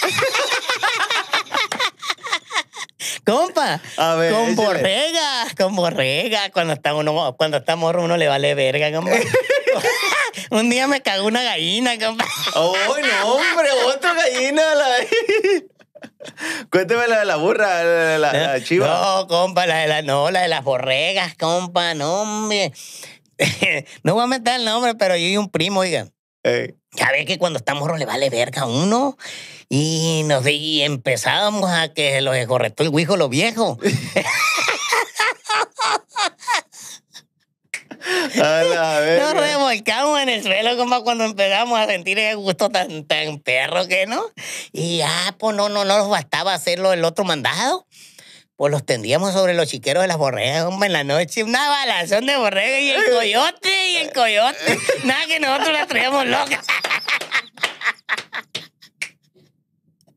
compa, a ver, con borregas, con borregas. Cuando está, cuando morro, uno le vale verga, compa. [laughs] un día me cagó una gallina, compa. ¡Ay, oh, no, hombre! ¡Otra gallina! La... Cuénteme la de la burra, la de la, la, eh, chiva. No, compa, la de la, no, la de las borregas, compa, no, hombre. [laughs] no voy a meter el nombre, pero yo y un primo, oigan. Ya ve que cuando estamos le vale verga a uno y nos empezábamos a que los escorretó el huijo lo viejo. [laughs] [laughs] Nos revolcamos en el suelo como cuando empezamos a sentir el gusto tan, tan perro que no. Y ya, ah, pues no, no, no nos bastaba hacerlo el otro mandado pues los tendíamos sobre los chiqueros de las borregas, hombre, en la noche. Una balazón de borrega y el coyote, y el coyote. [laughs] Nada que nosotros las traíamos locas.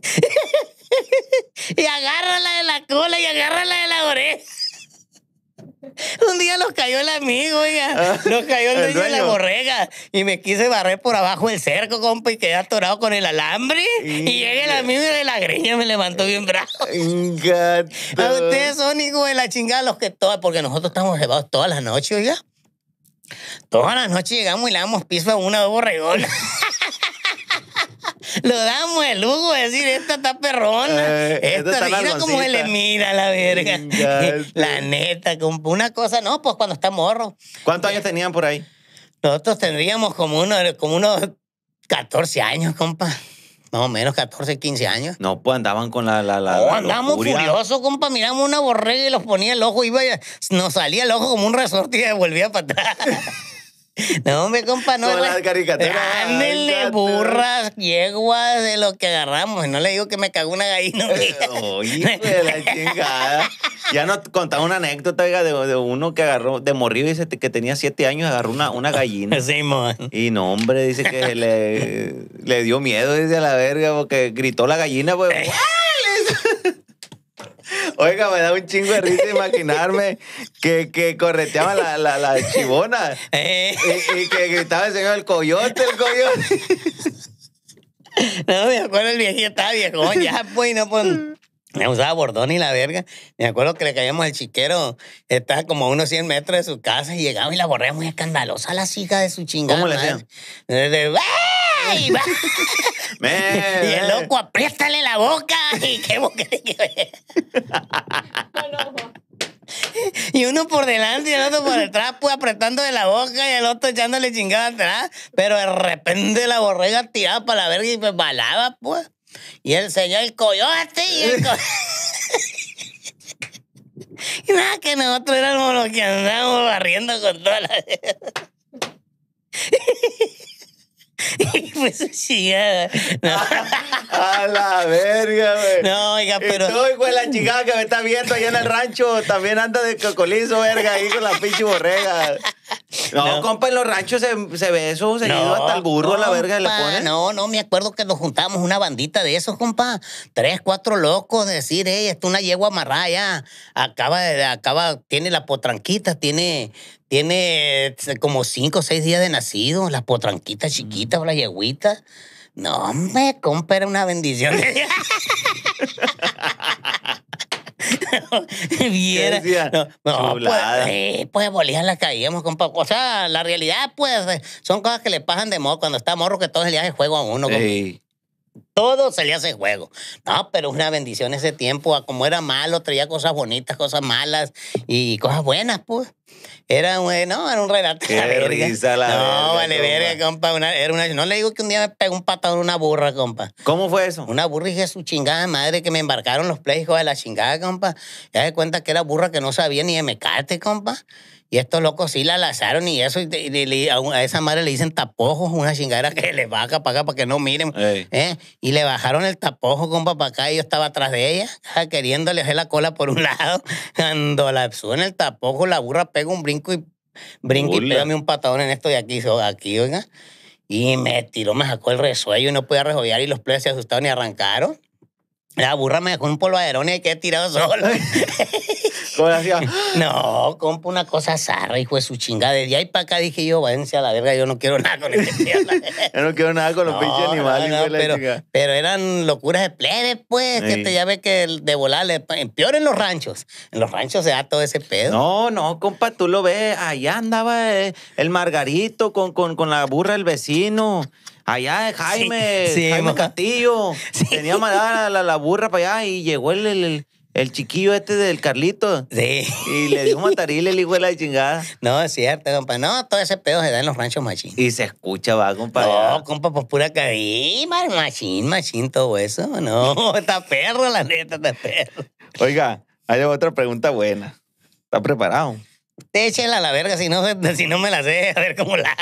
[laughs] y agárrala de la cola y agárrala de la oreja. [laughs] Un día nos cayó el amigo, oiga. Nos cayó el, [laughs] de la borrega. Y me quise barrer por abajo el cerco, compa, y quedé atorado con el alambre. Y, llega el amigo de la greña me levantó bien bravo. A [laughs] ah, ustedes son hijos de la chingada los que todas, porque nosotros estamos llevados todas la noches, oiga. Todas la noches llegamos y le damos piso a una borregona lo damos el lujo de decir, esta está perrona. Eh, esta, está mira como le mira la verga. Mm, [laughs] este. la neta, una cosa, no, pues cuando está morro. ¿Cuántos años eh, tenían por ahí? Nosotros tendríamos como unos, como unos 14 años, compa más o menos 14, 15 años. No, pues andaban con la. la, la andábamos furiosos, compa. Miramos una borrega y los ponía el ojo, iba, nos salía el ojo como un resorte y volvía para atrás. [laughs] [laughs] No, mi compa, no. Son las caricaturas. burras, yeguas de lo que agarramos. No le digo que me cagó una gallina. Eh, oye, de la chingada. Ya nos contaba una anécdota, oiga, de, uno que agarró, de morrido, dice que tenía siete años, agarró una, gallina. Sí, [laughs] Y no, hombre, dice que le, le dio miedo, dice a la verga, porque gritó la gallina, pues. [laughs] Oiga, me da un chingo de risa imaginarme que, que correteaba la, la, eh. y, que gritaba el señor el coyote, el coyote. [laughs] No, me acuerdo el viejito estaba viejo ya, pues, no, pues. Me usaba bordón y la verga. Me acuerdo que le caíamos al chiquero. Estaba como unos 100 metros de su casa y llegaba y la borré muy escandalosa a las hijas de su chingada. ¿Cómo le hacían? [laughs] [laughs] y el loco, apriétale la boca. [laughs] Y qué boca que Y uno por delante y el otro por detrás, pues apretando de la boca y el otro echándole chingada atrás. Pero de repente la borrega tiraba para la verga y me balaba, pues. Y el señor Coyote y el eh. [laughs] y nada, que nosotros éramos los que andábamos barriendo con toda la... [laughs] [laughs] y fue su [laughs] A, la verga, güey. No, oiga, pero. No, la chingada que me está viendo allá en el rancho también anda de cocolizo, verga, ahí con la pinche borrega. No, compa, en los ranchos se, se ve eso se lleva hasta el burro, la verga, le pone. No, no, me acuerdo que nos juntamos una bandita de esos, compa. Tres, cuatro locos, de decir, hey, esto una yegua amarrada ya. Acaba, acaba, tiene la potranquita, tiene, tiene eh, como cinco o seis días de nacido, las potranquitas chiquitas o las yeguitas. No, me compra una bendición. [laughs] [laughs] Viera. No, no pues, eh, pues, las caíamos, compa. O sea, la realidad, pues, son cosas que le pasan de modo cuando está morro que todo el día se juego a uno. Todo se le hace juego. No, pero una bendición ese tiempo, a como era malo, traía cosas bonitas, cosas malas y cosas buenas, pues. Era un, eh, era un relato. la risa No, vale, verga, compa. era una, no le digo que un día me pegó un patadón una burra, compa. ¿Cómo fue eso? Una burra y su chingada madre que me embarcaron los play, de la chingada, compa. Ya de cuenta que era burra que no sabía ni de mecate, compa. Y estos locos sí la lazaron y eso, y, a, esa madre le dicen tapojo una chingadera que le baja para acá para que no miren. ¿eh? Y le bajaron el tapojo, con papá acá y yo estaba atrás de ella, queriéndole hacer la cola por un [laughs] lado. Cuando la suben el tapojo, la burra pega un brinco y brinca y pégame un patadón en esto de aquí, aquí, oiga. Y me tiró, me sacó el resuello y no podía rejoyar y los plebes se asustaron y arrancaron. La burra me dejó un polvaderón y quedé tirado solo. [laughs] [laughs] no, compa, una cosa zarra, hijo de su chingada. De ahí para acá dije yo, váyanse a la verga, yo no quiero nada con el [laughs] Yo no quiero nada con los pinches animales. pero, eran locuras de plebes, pues, que te ya ves que de volar, peor en los ranchos. En los ranchos se da todo ese pedo. No, no, compa, tú lo ves, allá andaba eh, el Margarito con, con, con la burra del vecino. Allá de eh, Jaime, Jaime Castillo. [laughs] Tenía mandada la, la, burra para allá y llegó el, el chiquillo este del Carlito. Sí. Y le dio un mataril el hijo de la chingada. [laughs] No, es cierto, compa. No, todo ese pedo se da en los ranchos machín. Y se escucha, va, compa. No, compa, pues pura cabima, machín, machín, todo eso. No, [laughs] está perro, la neta, está perro. Oiga, hay otra pregunta buena. ¿Está preparado? Échela a la verga, si no, [laughs] si no me la sé, a ver cómo la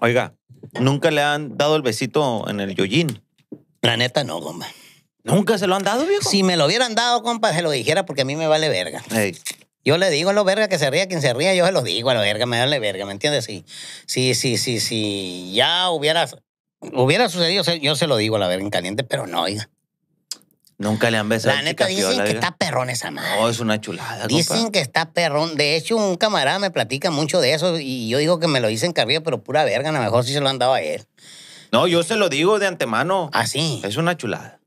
Oiga, ¿nunca le han dado el besito en el yoyin? La neta no, compa. ¿Nunca se lo han dado, viejo? Si me lo hubieran dado, compa, se lo dijera porque a mí me vale verga. Yo le digo a los verga que se ría quien se ría, yo se lo digo a los verga, me vale verga, ¿me entiendes? Sí, sí, sí, sí, ya hubiera, hubiera sucedido, yo se lo digo a la verga en caliente, pero no, oiga. Nunca le han besado. La neta dicen que está perrón esa madre. No, es una chulada. Dicen que está perrón. De hecho, un camarada me platica mucho de eso y yo digo que me lo dicen carrillo, pero pura verga, a lo mejor sí se lo han dado a él. No, yo se lo digo de antemano. Así. ¿Ah, sí. es una chulada.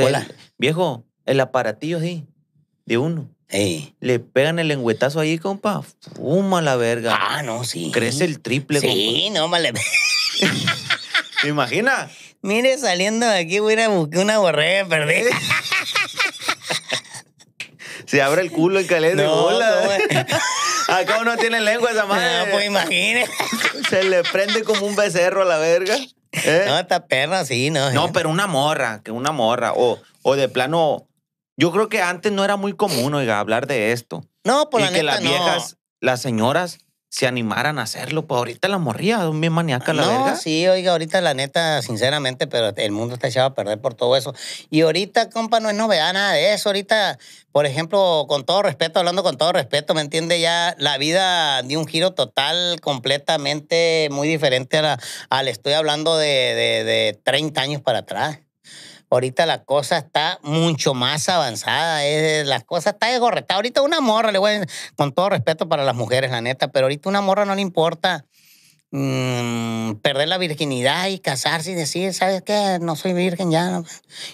Hola. Viejo, el aparatillo así de uno. Le pegan el lengüetazo ahí, compa. Fuma la verga. Ah, no, sí. Crece el triple, Sí, no, male. [laughs] [laughs] ¿Te imaginas? Mire, saliendo de aquí voy a ir a buscar una borrega perdida. [laughs] Se abre el culo en caleta no, bola. Acá uno tiene lengua esa madre. No, pues imagínese. Se le prende como un becerro a la verga. ¿Eh? No, esta perra, sí, no. No, eh. pero una morra, que una morra. O, o de plano. Yo creo que antes no era muy común, oiga, hablar de esto. No, por pues la que las viejas, las señoras, se animaran a hacerlo. Pues ahorita la morría, un bien maníaca la no, Sí, oiga, ahorita la neta, sinceramente, pero el mundo está echado a perder por todo eso. Y ahorita, compa, no es novedad nada de eso. Ahorita por ejemplo, con todo respeto, hablando con todo respeto, ¿me entiende? Ya la vida dio un giro total, completamente muy diferente a la, al estoy hablando de, 30 años para atrás. Ahorita la cosa está mucho más avanzada. Es, la cosa está correcta. Ahorita una morra, le voy con todo respeto para las mujeres, la neta, pero ahorita una morra no le importa Mm, perder la virginidad y casarse y decir, ¿sabes qué? No soy virgen ya.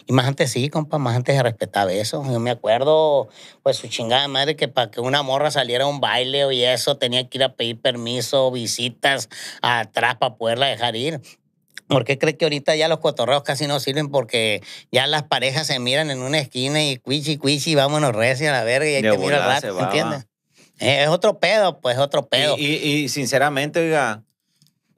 Y más antes sí, compa, más antes se respetaba eso. Yo me acuerdo, pues su chingada madre, que para que una morra saliera a un baile o y eso, tenía que ir a pedir permiso, visitas atrás para poderla dejar ir. ¿Por qué cree que ahorita ya los cotorreos casi no sirven? Porque ya las parejas se miran en una esquina y cuichi, cuichi, vámonos recio a la verga y hay que mirar rato, ¿entiendes? Es otro pedo, pues, otro pedo. y sinceramente, oiga,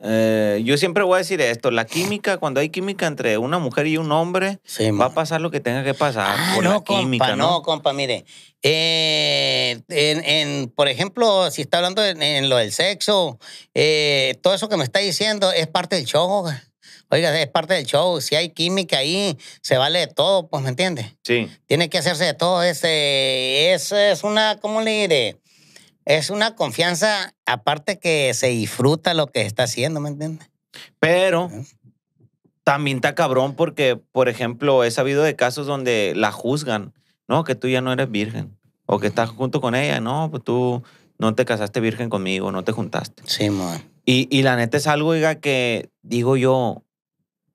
eh, yo siempre voy a decir esto, la química, cuando hay química entre una mujer y un hombre, va a pasar lo que tenga que pasar ah, no, la química, compa, ¿no? compa, mire, eh, por ejemplo, si está hablando en, lo del sexo, eh, todo eso que me está diciendo es parte del show. Oiga, es parte del show. Si hay química ahí, se vale de todo, pues, ¿me entiendes? Sí. Tiene que hacerse de todo. es una, ¿cómo le diré? es una confianza, aparte que se disfruta lo que está haciendo, ¿me entiendes? Pero también está cabrón porque, por ejemplo, he sabido de casos donde la juzgan, ¿no? Que tú ya no eres virgen o que estás junto con ella, ¿no? Pues tú no te casaste virgen conmigo, no te juntaste. Sí, man. Y, la neta es algo, oiga, que digo yo,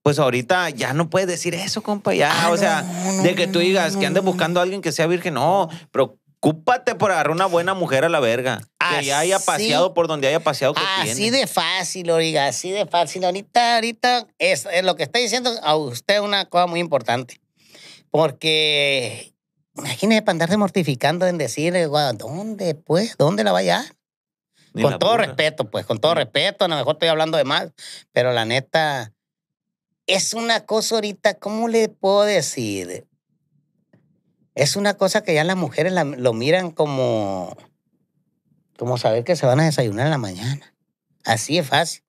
pues ahorita ya no puedes decir eso, compa, ya. Ah, o sea, de que tú digas que andes buscando a alguien que sea virgen, no, pero Ocúpate por agarrar una buena mujer a la verga. que haya paseado por donde haya paseado que Así de fácil, oiga, así de fácil. Ahorita, ahorita, es, lo que está diciendo a usted una cosa muy importante. Porque imagínese para andarse mortificando en decirle, guau, ¿dónde, pues? ¿Dónde la vaya? con todo respeto, pues, con todo respeto, a lo mejor estoy hablando de mal, pero la neta, es una cosa ahorita, ¿cómo le puedo decir? Es una cosa que ya las mujeres lo miran como, como saber que se van a desayunar en la mañana. Así es fácil.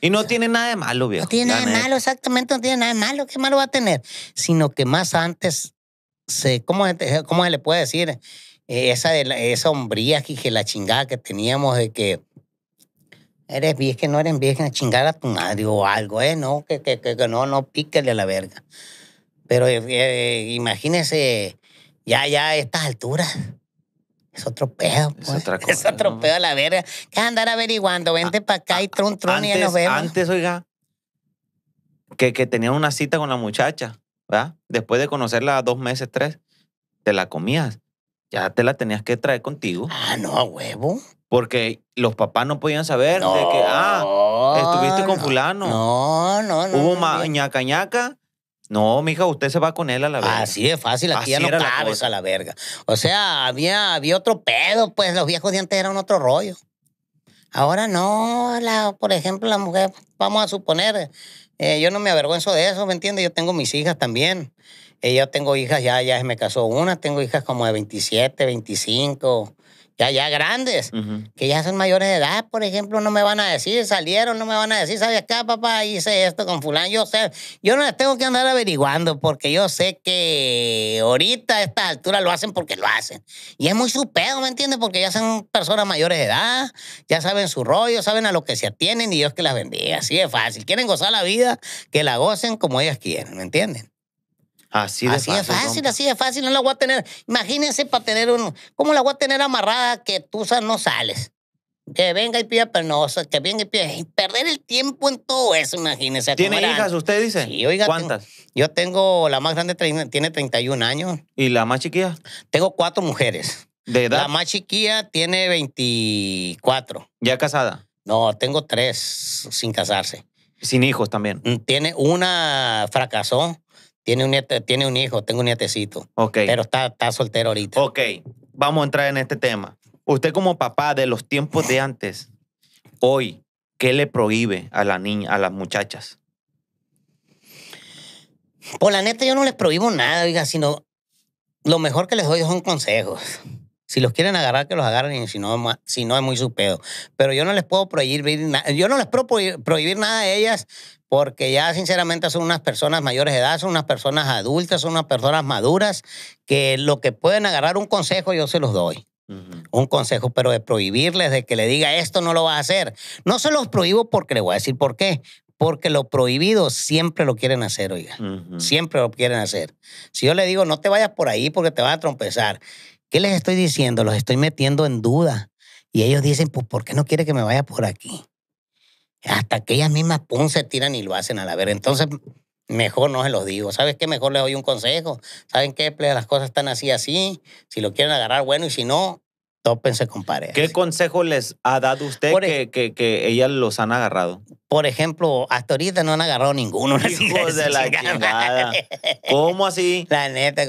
Y no tiene nada de malo, viejo. No tiene nada de malo, exactamente, no tiene nada de malo. ¿Qué malo va a tener? Sino que más antes, ¿cómo, cómo se le puede decir? Eh, esa, de esa hombría que la chingada que teníamos de que eres vieja, que no eres vieja, chingada a tu madre o algo, ¿eh? No, que, que, que, no, no píquele a la verga. Pero eh, eh, imagínese ya, ya, a estas alturas. Es otro pedo, pues. Es, otra [laughs] es otro pedo la verga. ¿Qué andar averiguando? Vente para acá y trun, trun y ya nos vemos. Antes, oiga, que, que tenía una cita con la muchacha, ¿verdad? Después de conocerla dos meses, tres, te la comías. Ya te la tenías que traer contigo. Ah, no, a huevo. Porque los papás no podían saber de que, ah, estuviste con fulano. No, no, no. Hubo no, ñaca ñaca no, mija, usted se va con él a la verga. Así de fácil, aquí ya no cabe. a la verga. O sea, había, había otro pedo, pues los viejos de antes eran otro rollo. Ahora no, por ejemplo, la mujer, vamos a suponer, eh, yo no me avergüenzo de eso, ¿me entiendes? Yo tengo mis hijas también. Ella eh, yo tengo hijas, ya, ya me casó una, tengo hijas como de 27, 25, ya, ya grandes, que ya son mayores de edad, por ejemplo, no me van a decir, salieron, no me van a decir, ¿sabes acá, papá? Hice esto con fulano. Yo sé, yo no les tengo que andar averiguando porque yo sé que ahorita a esta altura lo hacen porque lo hacen. Y es muy su pedo, ¿me entiendes? Porque ya son personas mayores de edad, ya saben su rollo, saben a lo que se atienen y Dios que las bendiga. Así es fácil. Quieren gozar la vida, que la gocen como ellas quieren, ¿me entienden? Así de así fácil. De fácil así de fácil, no la voy a tener. Imagínense para tener uno. ¿Cómo la voy a tener amarrada que tú no sales? Que venga y pida penosa, que venga y pida. Y perder el tiempo en todo eso, imagínense. ¿Tiene hijas, usted dice? Sí, oiga. ¿Cuántas? yo tengo, la más grande tiene 31 años. ¿Y la más chiquilla? Tengo cuatro mujeres. ¿De edad? La más chiquilla tiene 24. ¿Ya casada? No, tengo tres sin casarse. ¿Sin hijos también? Mm, tiene una, fracasó tiene un, tiene un hijo, tengo un nietecito. Ok. Pero está, está soltero ahorita. Ok, vamos a entrar en este tema. Usted como papá de los tiempos de antes, hoy, ¿qué le prohíbe a la niña, a las muchachas? Por la neta, yo no les prohíbo nada, oiga, sino lo mejor que les doy son consejos. Si los quieren agarrar, que los agarren y si no, si no es muy su pedo. Pero yo no les puedo prohibir nada. Yo no les puedo prohibir nada a ellas porque ya sinceramente son unas personas mayores de edad, son unas personas adultas, son unas personas maduras que lo que pueden agarrar un consejo yo se los doy. Un consejo, pero de prohibirles, de que le diga esto no lo va a hacer. No se los prohíbo porque le voy a decir por qué. Porque lo prohibido siempre lo quieren hacer, oiga. Siempre lo quieren hacer. Si yo le digo, no te vayas por ahí porque te vas a trompezar ¿Qué les estoy diciendo? Los estoy metiendo en duda. Y ellos dicen, pues, ¿por qué no quiere que me vaya por aquí? Hasta que ellas mismas, se tiran y lo hacen a la ver. Entonces, mejor no se los digo. ¿Sabes qué? Mejor les doy un consejo. ¿Saben qué? Pues, las cosas están así, así. Si lo quieren agarrar, bueno, y si no, tópense con ¿Qué consejo les ha dado usted e que, ellas los han agarrado? Por ejemplo, hasta ahorita no han agarrado ninguno. Hijos [laughs] de, la chingada. ¿Cómo así? La neta.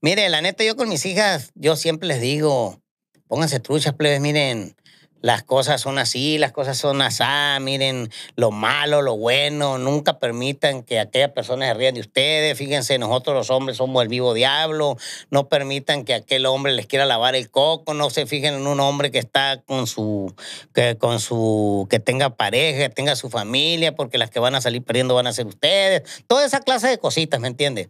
Mire, la neta, yo con mis hijas, yo siempre les digo, pónganse truchas, plebes, miren, las cosas son así, las cosas son así miren lo malo, lo bueno, nunca permitan que aquellas personas se rían de ustedes, fíjense, nosotros los hombres somos el vivo diablo, no permitan que aquel hombre les quiera lavar el coco, no se fijen en un hombre que está con su, que, con su, que tenga pareja, que tenga su familia, porque las que van a salir perdiendo van a ser ustedes, toda esa clase de cositas, ¿me entiendes?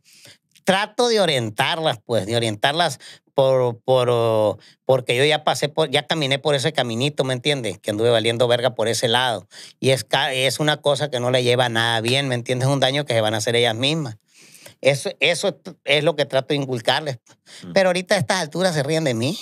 trato de orientarlas, pues, de orientarlas por, por, oh, porque yo ya pasé por, ya caminé por ese caminito, ¿me entiendes? Que anduve valiendo verga por ese lado. Y es, es una cosa que no le lleva nada bien, ¿me entiendes? Es un daño que se van a hacer ellas mismas. Eso, eso es lo que trato de inculcarles. Mm. Pero ahorita a estas alturas se ríen de mí.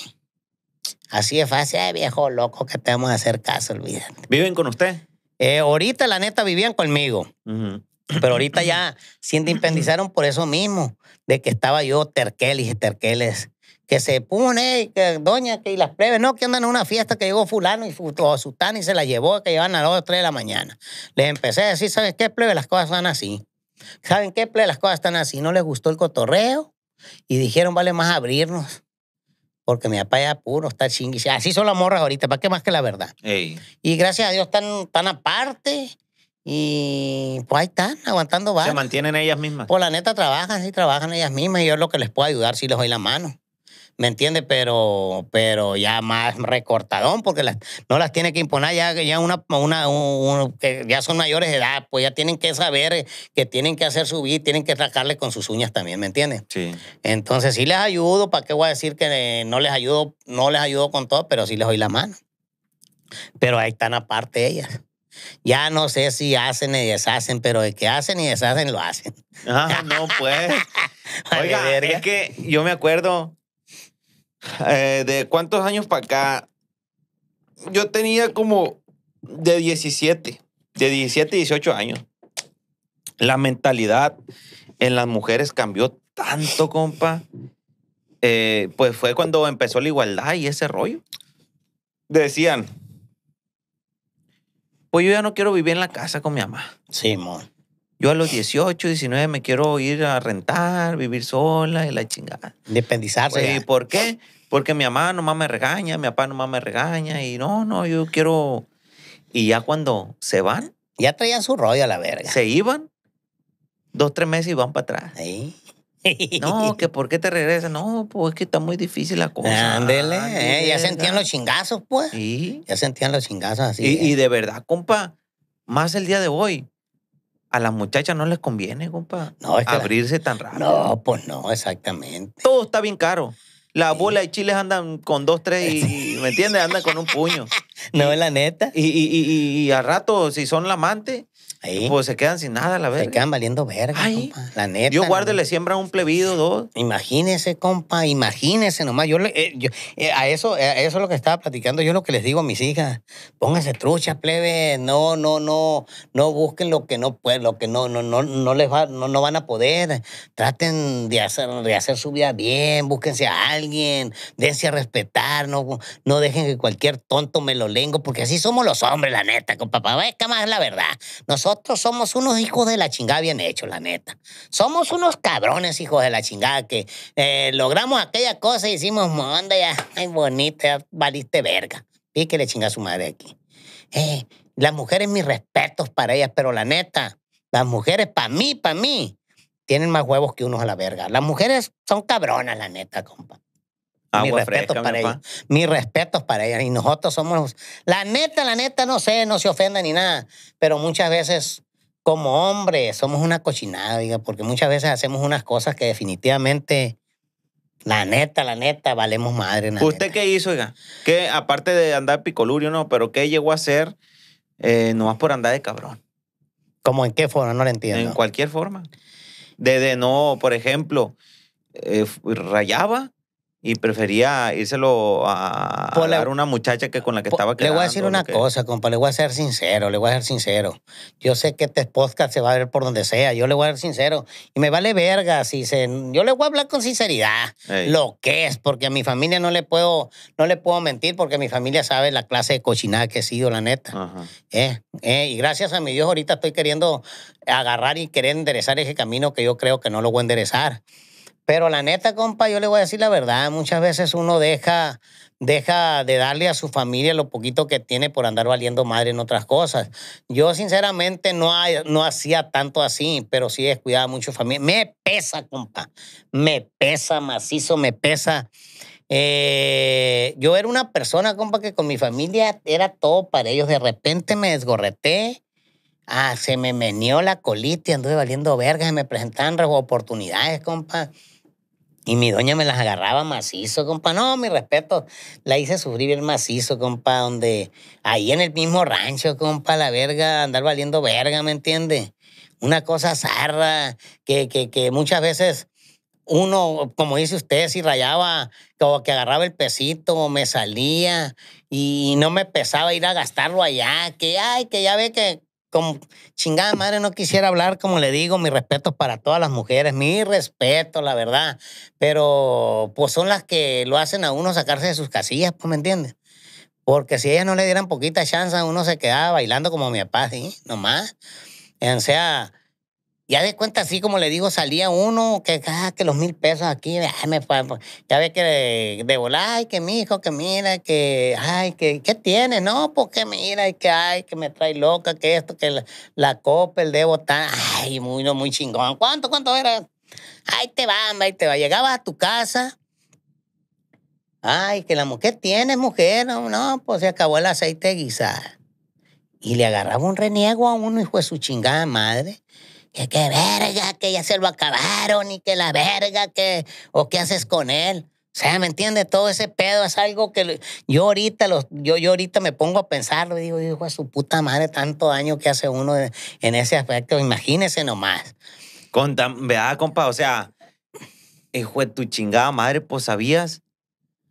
Así es fácil, ay viejo loco, que te vamos a hacer caso, olvídate. ¿Viven con usted? Eh, ahorita, la neta, vivían conmigo. Pero ahorita ya se independizaron por eso mismo de que estaba yo terqueles y terqueles, que se pone, que doña, que y las plebes, no, que andan a una fiesta que llegó fulano y o Sutana y se la llevó, que llevan a las 2 3 de la mañana. Les empecé a decir, ¿saben qué, plebe? Las cosas van así. ¿Saben qué, plebe? Las cosas están así. No les gustó el cotorreo y dijeron, vale más abrirnos. Porque mi papá ya puro, está chingui, Así son las morras ahorita, ¿para qué más que la verdad? Y gracias a Dios están, tan aparte y pues ahí están, aguantando va Se mantienen ellas mismas. por pues, la neta trabajan, sí, trabajan ellas mismas y yo lo que les puedo ayudar si les doy la mano. ¿Me entiendes? Pero, pero ya más recortadón, porque las, no las tiene que imponer, ya, ya, una, una, un, ya son mayores de edad, pues ya tienen que saber eh, que tienen que hacer su vida tienen que sacarle con sus uñas también, ¿me entiendes? Sí. Entonces si les ayudo, ¿para qué voy a decir que eh, no les ayudo, no les ayudo con todo, pero sí les doy la mano? Pero ahí están aparte ellas. Ya no sé si hacen y deshacen, pero de que hacen y deshacen, lo hacen. Ah, no, pues. [laughs] Oiga, es que yo me acuerdo eh, de cuántos años para acá. Yo tenía como de 17, de 17, 18 años. La mentalidad en las mujeres cambió tanto, compa. Eh, pues fue cuando empezó la igualdad y ese rollo. Decían, pues yo ya no quiero vivir en la casa con mi mamá. Sí, mon. Yo a los 18, 19 me quiero ir a rentar, vivir sola y la chingada. Independizarse. ¿Y por qué? Porque mi mamá nomás me regaña, mi papá nomás me regaña y no, no, yo quiero... Y ya cuando se van... Ya traían su rollo a la verga. Se iban, dos, tres meses y van para atrás. No, [laughs] que por qué te regresa No, pues es que está muy difícil la cosa. Ándele, eh, ya sentían los chingazos, pues. Sí. Ya sentían los chingazos así. Y, eh. de verdad, compa, más el día de hoy, a las muchachas no les conviene, compa, no, abrirse tan rápido. No, pues no, exactamente. Todo está bien caro. La bola y chiles andan con dos, tres y, [laughs] ¿me entiendes? Andan con un puño. No, es la neta. Y, y al rato, si son la amante, pues se quedan sin nada, la verdad Se quedan valiendo verga, La neta. Yo guarde, le siembra un plebido, dos. Imagínese, compa, imagínese nomás. Yo, eh, eh, a, eso, eh, eso es lo que estaba platicando. Yo lo que les digo a mis hijas, pónganse truchas, plebe. No, no, no, no busquen lo que no pueden, lo que no, no, no, no les va, no, van a poder. Traten de hacer, de hacer su vida bien, búsquense a alguien, dense a respetar, no, no dejen que cualquier tonto me lo lengo, porque así somos los hombres, la neta, compa. Es que más la verdad. Nosotros nosotros somos unos hijos de la chingada bien hechos, la neta. Somos unos cabrones hijos de la chingada que eh, logramos aquella cosa y hicimos manda ya, ay, bonita, ya valiste verga. Y que le chinga a su madre aquí. Eh, las mujeres, mis respetos para ellas, pero la neta, las mujeres, para mí, para mí, tienen más huevos que unos a la verga. Las mujeres son cabronas, la neta, compa mis respetos para mi Mis respetos para ella Y nosotros somos. La neta, la neta, no sé, no se ofenda ni nada. Pero muchas veces, como hombre somos una cochinada, diga, porque muchas veces hacemos unas cosas que definitivamente. La neta, la neta, valemos madre. ¿Usted qué hizo, oiga? Que aparte de andar picolurio, no, pero ¿qué llegó a hacer eh, nomás por andar de cabrón? como en qué forma? No lo entiendo. En cualquier forma. Desde no, por ejemplo, eh, rayaba y prefería írselo a, a dar pues una muchacha que con la que pues estaba quedando. Le voy a decir una cosa, compa, le voy a ser sincero, le voy a ser sincero. Yo sé que este podcast se va a ver por donde sea, yo le voy a ser sincero. Y me vale verga si se... Yo le voy a hablar con sinceridad, lo que es, porque a mi familia no le puedo no le puedo mentir, porque mi familia sabe la clase de cochinada que he sido, la neta. Eh, eh, y gracias a mi Dios ahorita estoy queriendo agarrar y querer enderezar ese camino que yo creo que no lo voy a enderezar. Pero la neta, compa, yo le voy a decir la verdad. Muchas veces uno deja, deja de darle a su familia lo poquito que tiene por andar valiendo madre en otras cosas. Yo, sinceramente, no, no hacía tanto así, pero sí descuidaba mucho familia. Me pesa, compa. Me pesa macizo, me pesa. Eh, yo era una persona, compa, que con mi familia era todo para ellos. De repente me desgorreté. Ah, se me menió la colita y anduve valiendo verga. y me presentaban oportunidades, compa. Y mi doña me las agarraba macizo, compa. No, mi respeto. La hice sufrir el macizo, compa, donde ahí en el mismo rancho, compa, la verga, andar valiendo verga, ¿me entiende? Una cosa zarra que, que, que muchas veces uno, como dice usted, si rayaba, como que agarraba el pesito, me salía y no me pesaba ir a gastarlo allá, que ay, que ya ve que como chingada madre no quisiera hablar, como le digo, mi respeto para todas las mujeres, mi respeto, la verdad. Pero pues son las que lo hacen a uno sacarse de sus casillas, pues me entiendes. Porque si ellas no le dieran poquita chance, uno se quedaba bailando como mi papá, ¿sí? Nomás. O sea, ya de cuenta, así como le digo, salía uno que, ah, que los mil pesos aquí, me, ya ve que de, volar, ay, que mi hijo, que mira, que, ay, que, ¿qué tiene? No, pues que mira, y que, ay, que me trae loca, que esto, que la, copa, el debo tan ay, muy, muy chingón. ¿Cuánto, cuánto era? ay te va, ahí te va. llegaba a tu casa, ay, que la mujer tiene mujer, no, no pues se acabó el aceite de Y le agarraba un reniego a uno, y fue su chingada madre que qué verga, que ya se lo acabaron y que la verga, que, o qué haces con él. O sea, ¿me entiendes? Todo ese pedo es algo que yo ahorita, yo, yo ahorita me pongo a pensarlo y digo, hijo a su puta madre, tanto daño que hace uno en, ese aspecto, imagínese nomás. Conta, vea, compa, o sea, hijo de tu chingada madre, pues sabías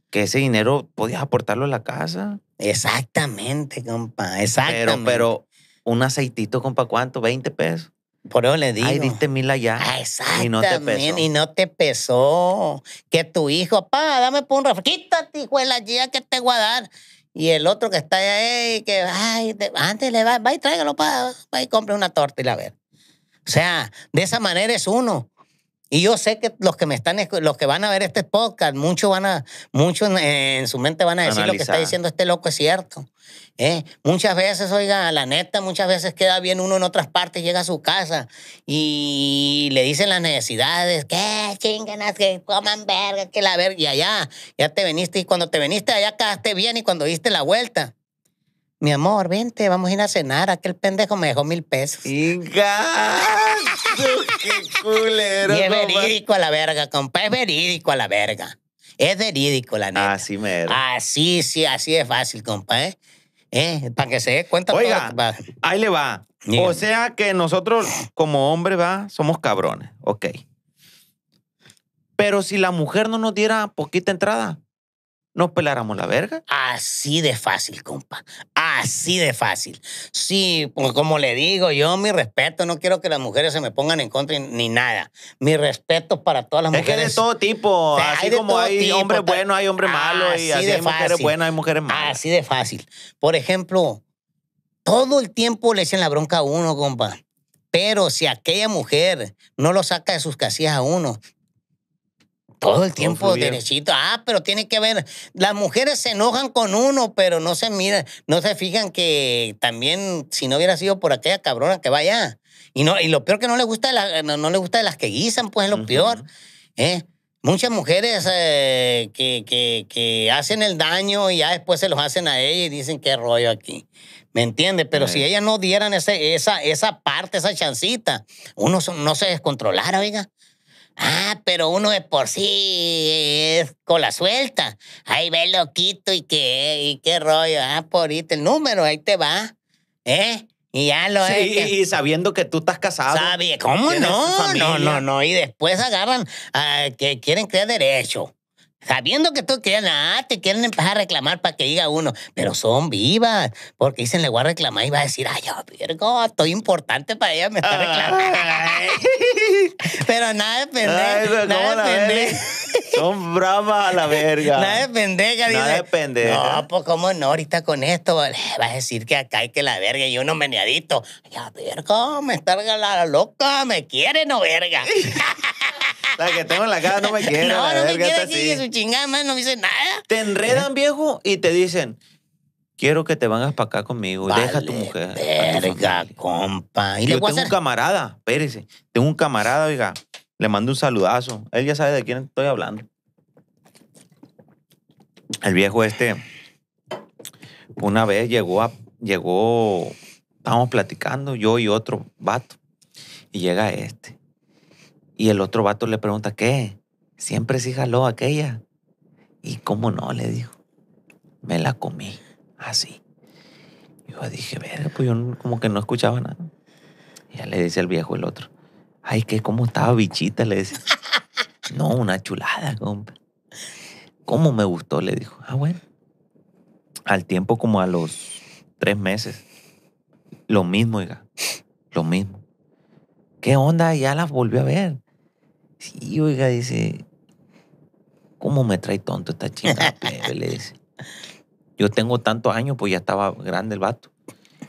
que ese dinero podías aportarlo a la casa. Exactamente, compa, exactamente. Pero, pero un aceitito, compa, ¿cuánto? ¿20 pesos? Por eso le digo. Ay, diste mil allá. Ah, Y no te pesó. Y no te pesó. Que tu hijo, pa, dame por un refresco. Quítate, hijo que te voy a dar. Y el otro que está ahí, que ay, antes le va, va y tráigalo, pa, va y compre una torta y la ver. O sea, de esa manera es uno. Y yo sé que los que me están los que van a ver este podcast, muchos van a, muchos en, su mente van a decir lo que está diciendo este loco es cierto. ¿eh? Muchas veces, oiga, la neta, muchas veces queda bien uno en otras partes, llega a su casa y le dicen las necesidades, que chinganas, que coman verga, que la verga, y allá, ya te viniste y cuando te viniste allá quedaste bien, y cuando diste la vuelta, mi amor, vente, vamos a ir a cenar. Aquel pendejo me dejó mil pesos. [laughs] qué culero. es verídico a la verga, compa. Es verídico a la verga. Es verídico, la neta. Así mero. Así, sí, así es fácil, compa, ¿eh? eh Para que se dé cuenta. Oiga, ahí le va. O sea que nosotros, como hombres, va, somos cabrones. Ok. Pero si la mujer no nos diera poquita entrada, nos peláramos la verga. Así de fácil, compa. Así de fácil. Sí, pues, como le digo, yo mi respeto, no quiero que las mujeres se me pongan en contra ni nada. Mi respeto para todas las mujeres. Es de todo tipo, así como hay hombres buenos, hay hombres malos, y hay mujeres buenas, hay mujeres malas. Así de fácil. Por ejemplo, todo el tiempo le echan la bronca a uno, compa. Pero si aquella mujer no lo saca de sus casillas a uno, todo el tiempo derechito. Ah, pero tiene que ver. Las mujeres se enojan con uno, pero no se miran, no se fijan que también si no hubiera sido por aquella cabrona que vaya. Y no, y lo peor que no le gusta de no, le gusta de las que guisan, pues es lo peor. ¿eh? Muchas mujeres eh, que, que, que, hacen el daño y ya después se los hacen a ella y dicen qué rollo aquí. ¿Me entiendes? Pero si eh. ellas no dieran ese, esa, esa parte, esa chancita, uno no se descontrolara, oiga. Ah, pero uno es por sí es cola suelta. Ahí ve loquito y qué, y qué rollo. Ah, por ahí el número, ahí te va. ¿Eh? Y ya lo es. Y sabiendo que tú estás casado. ¿Sabe? ¿Cómo no? No, no, no. Y después agarran a ah, que quieren crear derecho. Sabiendo que tú quieren, ah, te quieren empezar a reclamar para que diga uno, pero son vivas, porque dicen, le voy a reclamar y va a decir, ay, yo, oh, Virgo, estoy importante para ella, me está reclamando. [laughs] pero nada de pendeja, nada de Son bravas a la verga. Nada de pendeja, Nada de pendeja. No, pues cómo no, ahorita con esto vas a decir que acá hay que la verga y uno meneadito. Ya, verga, me está la loca, me quiere, no verga. [laughs] La que tengo en la cara no me quiere. No, no me quiere así, su chingada no me dice nada. Te enredan, viejo, y te dicen, quiero que te vengas para acá conmigo. Deja a tu mujer. Verga, compa. Yo tengo un camarada, espérese. Tengo un camarada, oiga. Le mando un saludazo. Él ya sabe de quién estoy hablando. El viejo este, una vez llegó a. Llegó. Estábamos platicando, yo y otro vato. Y llega este. Y el otro vato le pregunta, ¿qué? Siempre sí jaló aquella. ¿Y cómo no? Le dijo. Me la comí. Así. Ah, yo dije, verga, pues yo como que no escuchaba nada. ya le dice al viejo el otro. Ay, ¿qué? cómo estaba bichita, le dice. [laughs] No, una chulada, compa. ¿Cómo me gustó? Le dijo. Ah, bueno. Al tiempo, como a los tres meses. Lo mismo, oiga. Lo mismo. ¿Qué onda? Ya la volvió a ver. Sí, oiga, dice, ¿cómo me trae tonto esta chica? [laughs] Le dice. Yo tengo tantos años, pues ya estaba grande el vato.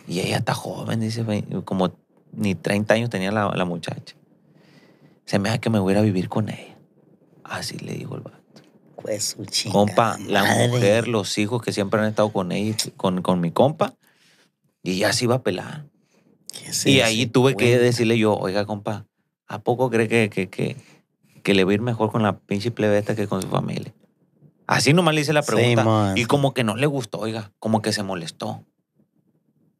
Y ella está joven, dice, como ni 30 años tenía la, muchacha. Se me hace que me voy a, vivir con ella. Así le dijo el vato. Pues su Compa, la mujer, los hijos que siempre han estado con ella, con, con mi compa, y ya se iba a pelar. Y ahí tuve que decirle yo, oiga, compa, ¿a poco cree que, que que le va a ir mejor con la pinche plebeta que con su familia. Así nomás le hice la pregunta. y como que no le gustó, oiga, como que se molestó.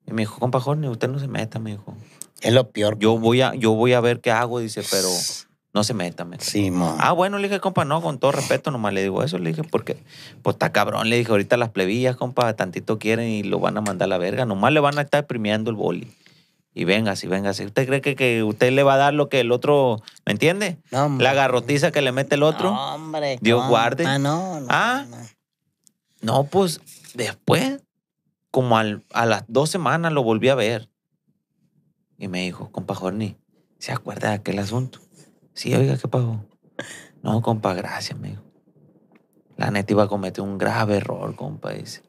Y me dijo, compa Jorge, usted no se meta, me dijo. Es lo peor. Yo voy a, yo voy a ver qué hago, dice, pero no se meta, me dijo. Sí, Ah, bueno, le dije, compa, no, con todo respeto, nomás le digo eso, le dije, porque, pues está cabrón, le dije, ahorita las plebillas, compa, tantito quieren y lo van a mandar a la verga, nomás le van a estar premiando el boli y vengas venga, vengas. ¿Usted cree que, que, usted le va a dar lo que el otro, ¿me entiende? No, la garrotiza que le mete el otro. No, hombre, Dios no, guarde. ah, no, ah. pues después, como a las dos semanas lo volví a ver. Y me dijo, compa Jorni, ¿se acuerda de aquel asunto? Sí, oiga, ¿qué pasó? No, compa, gracias, amigo. La neta iba a cometer un grave error, compa, dice.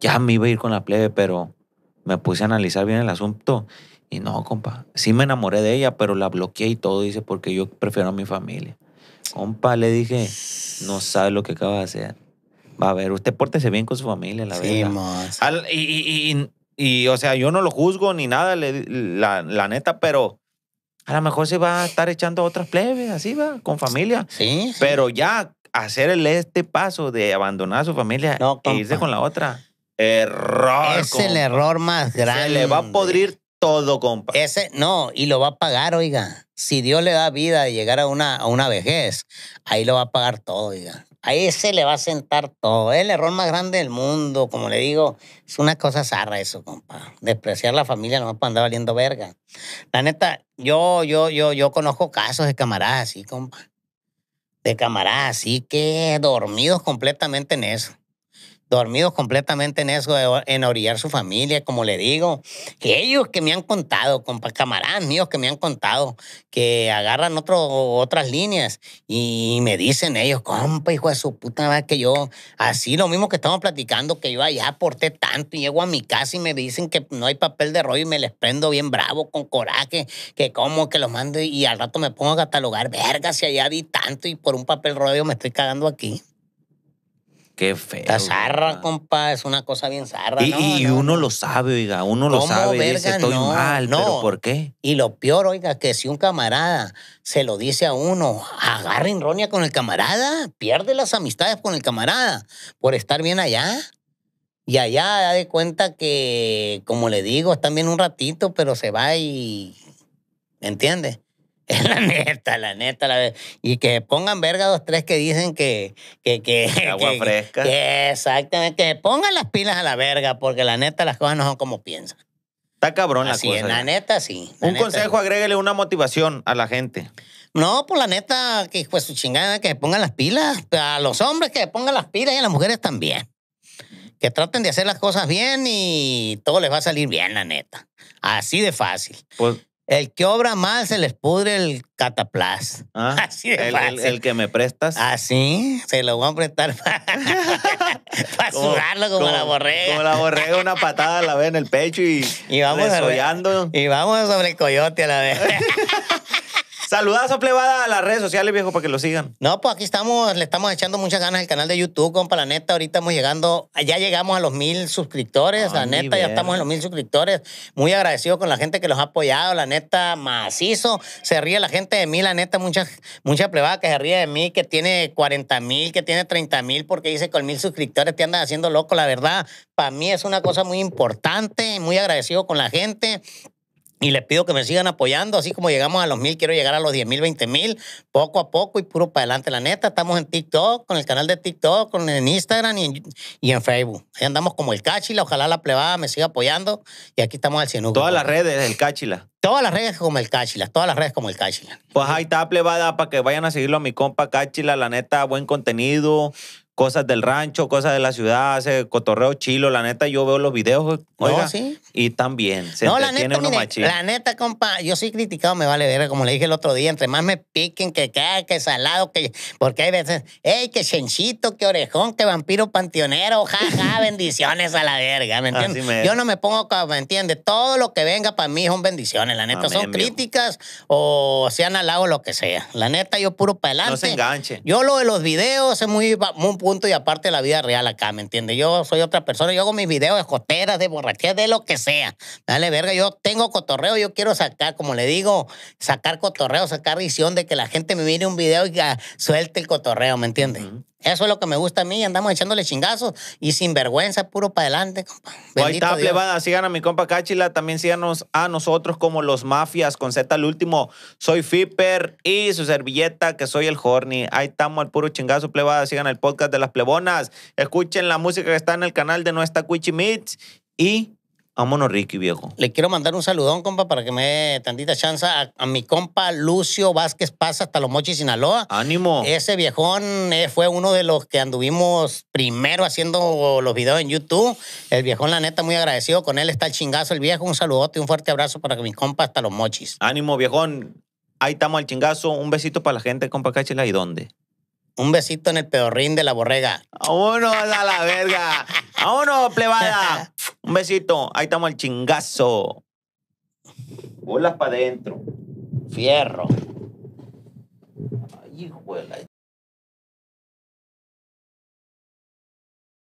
Ya me iba a ir con la plebe, pero me puse a analizar bien el asunto y no, compa, sí me enamoré de ella, pero la bloqueé y todo, dice, porque yo prefiero a mi familia. Compa, le dije, no sabe lo que acaba de hacer. Va a ver, usted pórtese bien con su familia, la verdad. y, y, y, y, o sea, yo no lo juzgo ni nada, la, la neta, pero... A lo mejor se va a estar echando a otras plebes, así va, con familia. Sí. Pero ya hacer el, este paso de abandonar a su familia y e irse con la otra. Es el error más grande. Se le va a podrir todo, compa. Ese, no, y lo va a pagar, oiga. Si Dios le da vida de llegar a una, a una vejez, ahí lo va a pagar todo, oiga. Ahí se le va a sentar todo. Es el error más grande del mundo, como le digo. Es una cosa zarra eso, compa. Despreciar la familia no para andar valiendo verga. La neta, yo, yo, yo, yo conozco casos de camaradas así, compa. De camaradas así que dormidos completamente en eso dormidos completamente en eso, en orillar su familia, como le digo. Que ellos que me han contado, compa, camaradas míos que me han contado, que agarran otro, otras líneas y me dicen ellos, compa, hijo de su puta madre, que yo, así lo mismo que estamos platicando, que yo allá aporté tanto y llego a mi casa y me dicen que no hay papel de rollo y me les prendo bien bravo, con coraje, que como que los mando y, y al rato me pongo a catalogar, verga, si allá di tanto y por un papel rollo me estoy cagando aquí. Qué feo. Está zarra, compa. Es una cosa bien zarra. Y, no, y uno lo sabe, oiga. Uno lo sabe. y dice, estoy mal, pero ¿por qué? Y lo peor, oiga, que si un camarada se lo dice a uno, agarra inronia con el camarada, pierde las amistades con el camarada por estar bien allá. Y allá da de cuenta que, como le digo, están bien un ratito, pero se va y. ¿Me entiendes? [laughs] la neta, la neta. La... Y que pongan verga dos, tres que dicen que... que, [laughs] agua fresca. exactamente, que pongan las pilas a la verga, porque la neta las cosas no son como piensan. Está cabrón la cosa. Sí, la neta sí. Un consejo, agréguele agrégale una motivación a la gente. No, pues la neta, que pues su chingada, que pongan las pilas. A los hombres que pongan las pilas y a las mujeres también. Que traten de hacer las cosas bien y todo les va a salir bien, la neta. Así de fácil. Pues el que obra más se les pudre el cataplas. Ah, [laughs] Así de el, que me prestas. Así, ah, se lo voy a prestar [laughs] para, como, la borrega. Como la borrega, una patada a la vez en el pecho y, [laughs] vamos desollando. y vamos sobre el coyote a la vez. Saludazo, plebada, a las redes sociales, viejo, para que lo sigan. No, pues aquí estamos, le estamos echando muchas ganas al canal de YouTube, compa, la neta. Ahorita estamos llegando, ya llegamos a los mil suscriptores, ah, la neta, ya estamos en los mil suscriptores. Muy agradecido con la gente que los ha apoyado, la neta, macizo. Se ríe la gente de mí, la neta, mucha, mucha plebada que se ríe de mí, que tiene 40 mil, que tiene 30 mil, porque dice con mil suscriptores te andas haciendo loco, la verdad. Para mí es una cosa muy importante, muy agradecido con la gente. Y les pido que me sigan apoyando, así como llegamos a los mil, quiero llegar a los diez mil, veinte mil, poco a poco y puro para adelante. La neta, estamos en TikTok, con el canal de TikTok, con, en Instagram y en, Facebook. Ahí andamos como el Cachila, ojalá la plebada me siga apoyando y aquí estamos al cienú. Todas las redes, el Cachila. Todas las redes como el Cachila, todas las redes como el Cachila. Pues ahí está plebada para que vayan a seguirlo a mi compa Cachila, la neta, buen contenido cosas del rancho, cosas de la ciudad, hace cotorreo chilo. La neta, yo veo los videos, oiga, y también no, la neta, La neta, compa, yo soy criticado, me vale ver, como le dije el otro día, entre más me piquen, que que salado, que... Porque hay veces, ey, que chenchito, que orejón, que vampiro panteonero, jaja, [laughs] bendiciones a la verga, ¿me entiendes? Yo no me pongo, ¿me entiendes? Todo lo que venga para mí son bendiciones, la neta. son críticas o sean o lo que sea. La neta, yo puro para adelante. No se enganche. Yo lo de los videos es muy, muy y aparte de la vida real acá, ¿me entiendes? Yo soy otra persona, yo hago mis videos de costeras, de borrachías de lo que sea. dale verga, yo tengo cotorreo, yo quiero sacar, como le digo, sacar cotorreo, sacar visión de que la gente me mire un video y suelte el cotorreo, ¿me entiendes? Eso es lo que me gusta a mí, andamos echándole chingazos y sin vergüenza, puro para adelante, compa. Ahí está, plebada, sigan a mi compa Cáchila, también síganos a nosotros como los mafias, con Z el último, soy fipper y su servilleta, que soy el Horny. Ahí estamos al puro chingazo, plebada, sigan el podcast de las plebonas. Escuchen la música que está en el canal de nuestra está Meets y vámonos Ricky, viejo. Le quiero mandar un saludón, compa, para que me dé tantita chance a, mi compa Lucio Vázquez Paz hasta Los Mochis, Sinaloa. ¡Ánimo! Ese viejón eh, fue uno de los que anduvimos primero haciendo los videos en YouTube. El viejón, la neta, muy agradecido con él. Está el chingazo el viejo. Un saludote y un fuerte abrazo para que mi compa hasta Los Mochis. ¡Ánimo, viejón! Ahí estamos al chingazo. Un besito para la gente, compa Cachela ¿Y dónde? Un besito en el pedorrín de la borrega. uno a la verga. uno plebada. [laughs] Un besito. Ahí estamos al chingazo. Bolas para adentro. Fierro. Ay, hijo de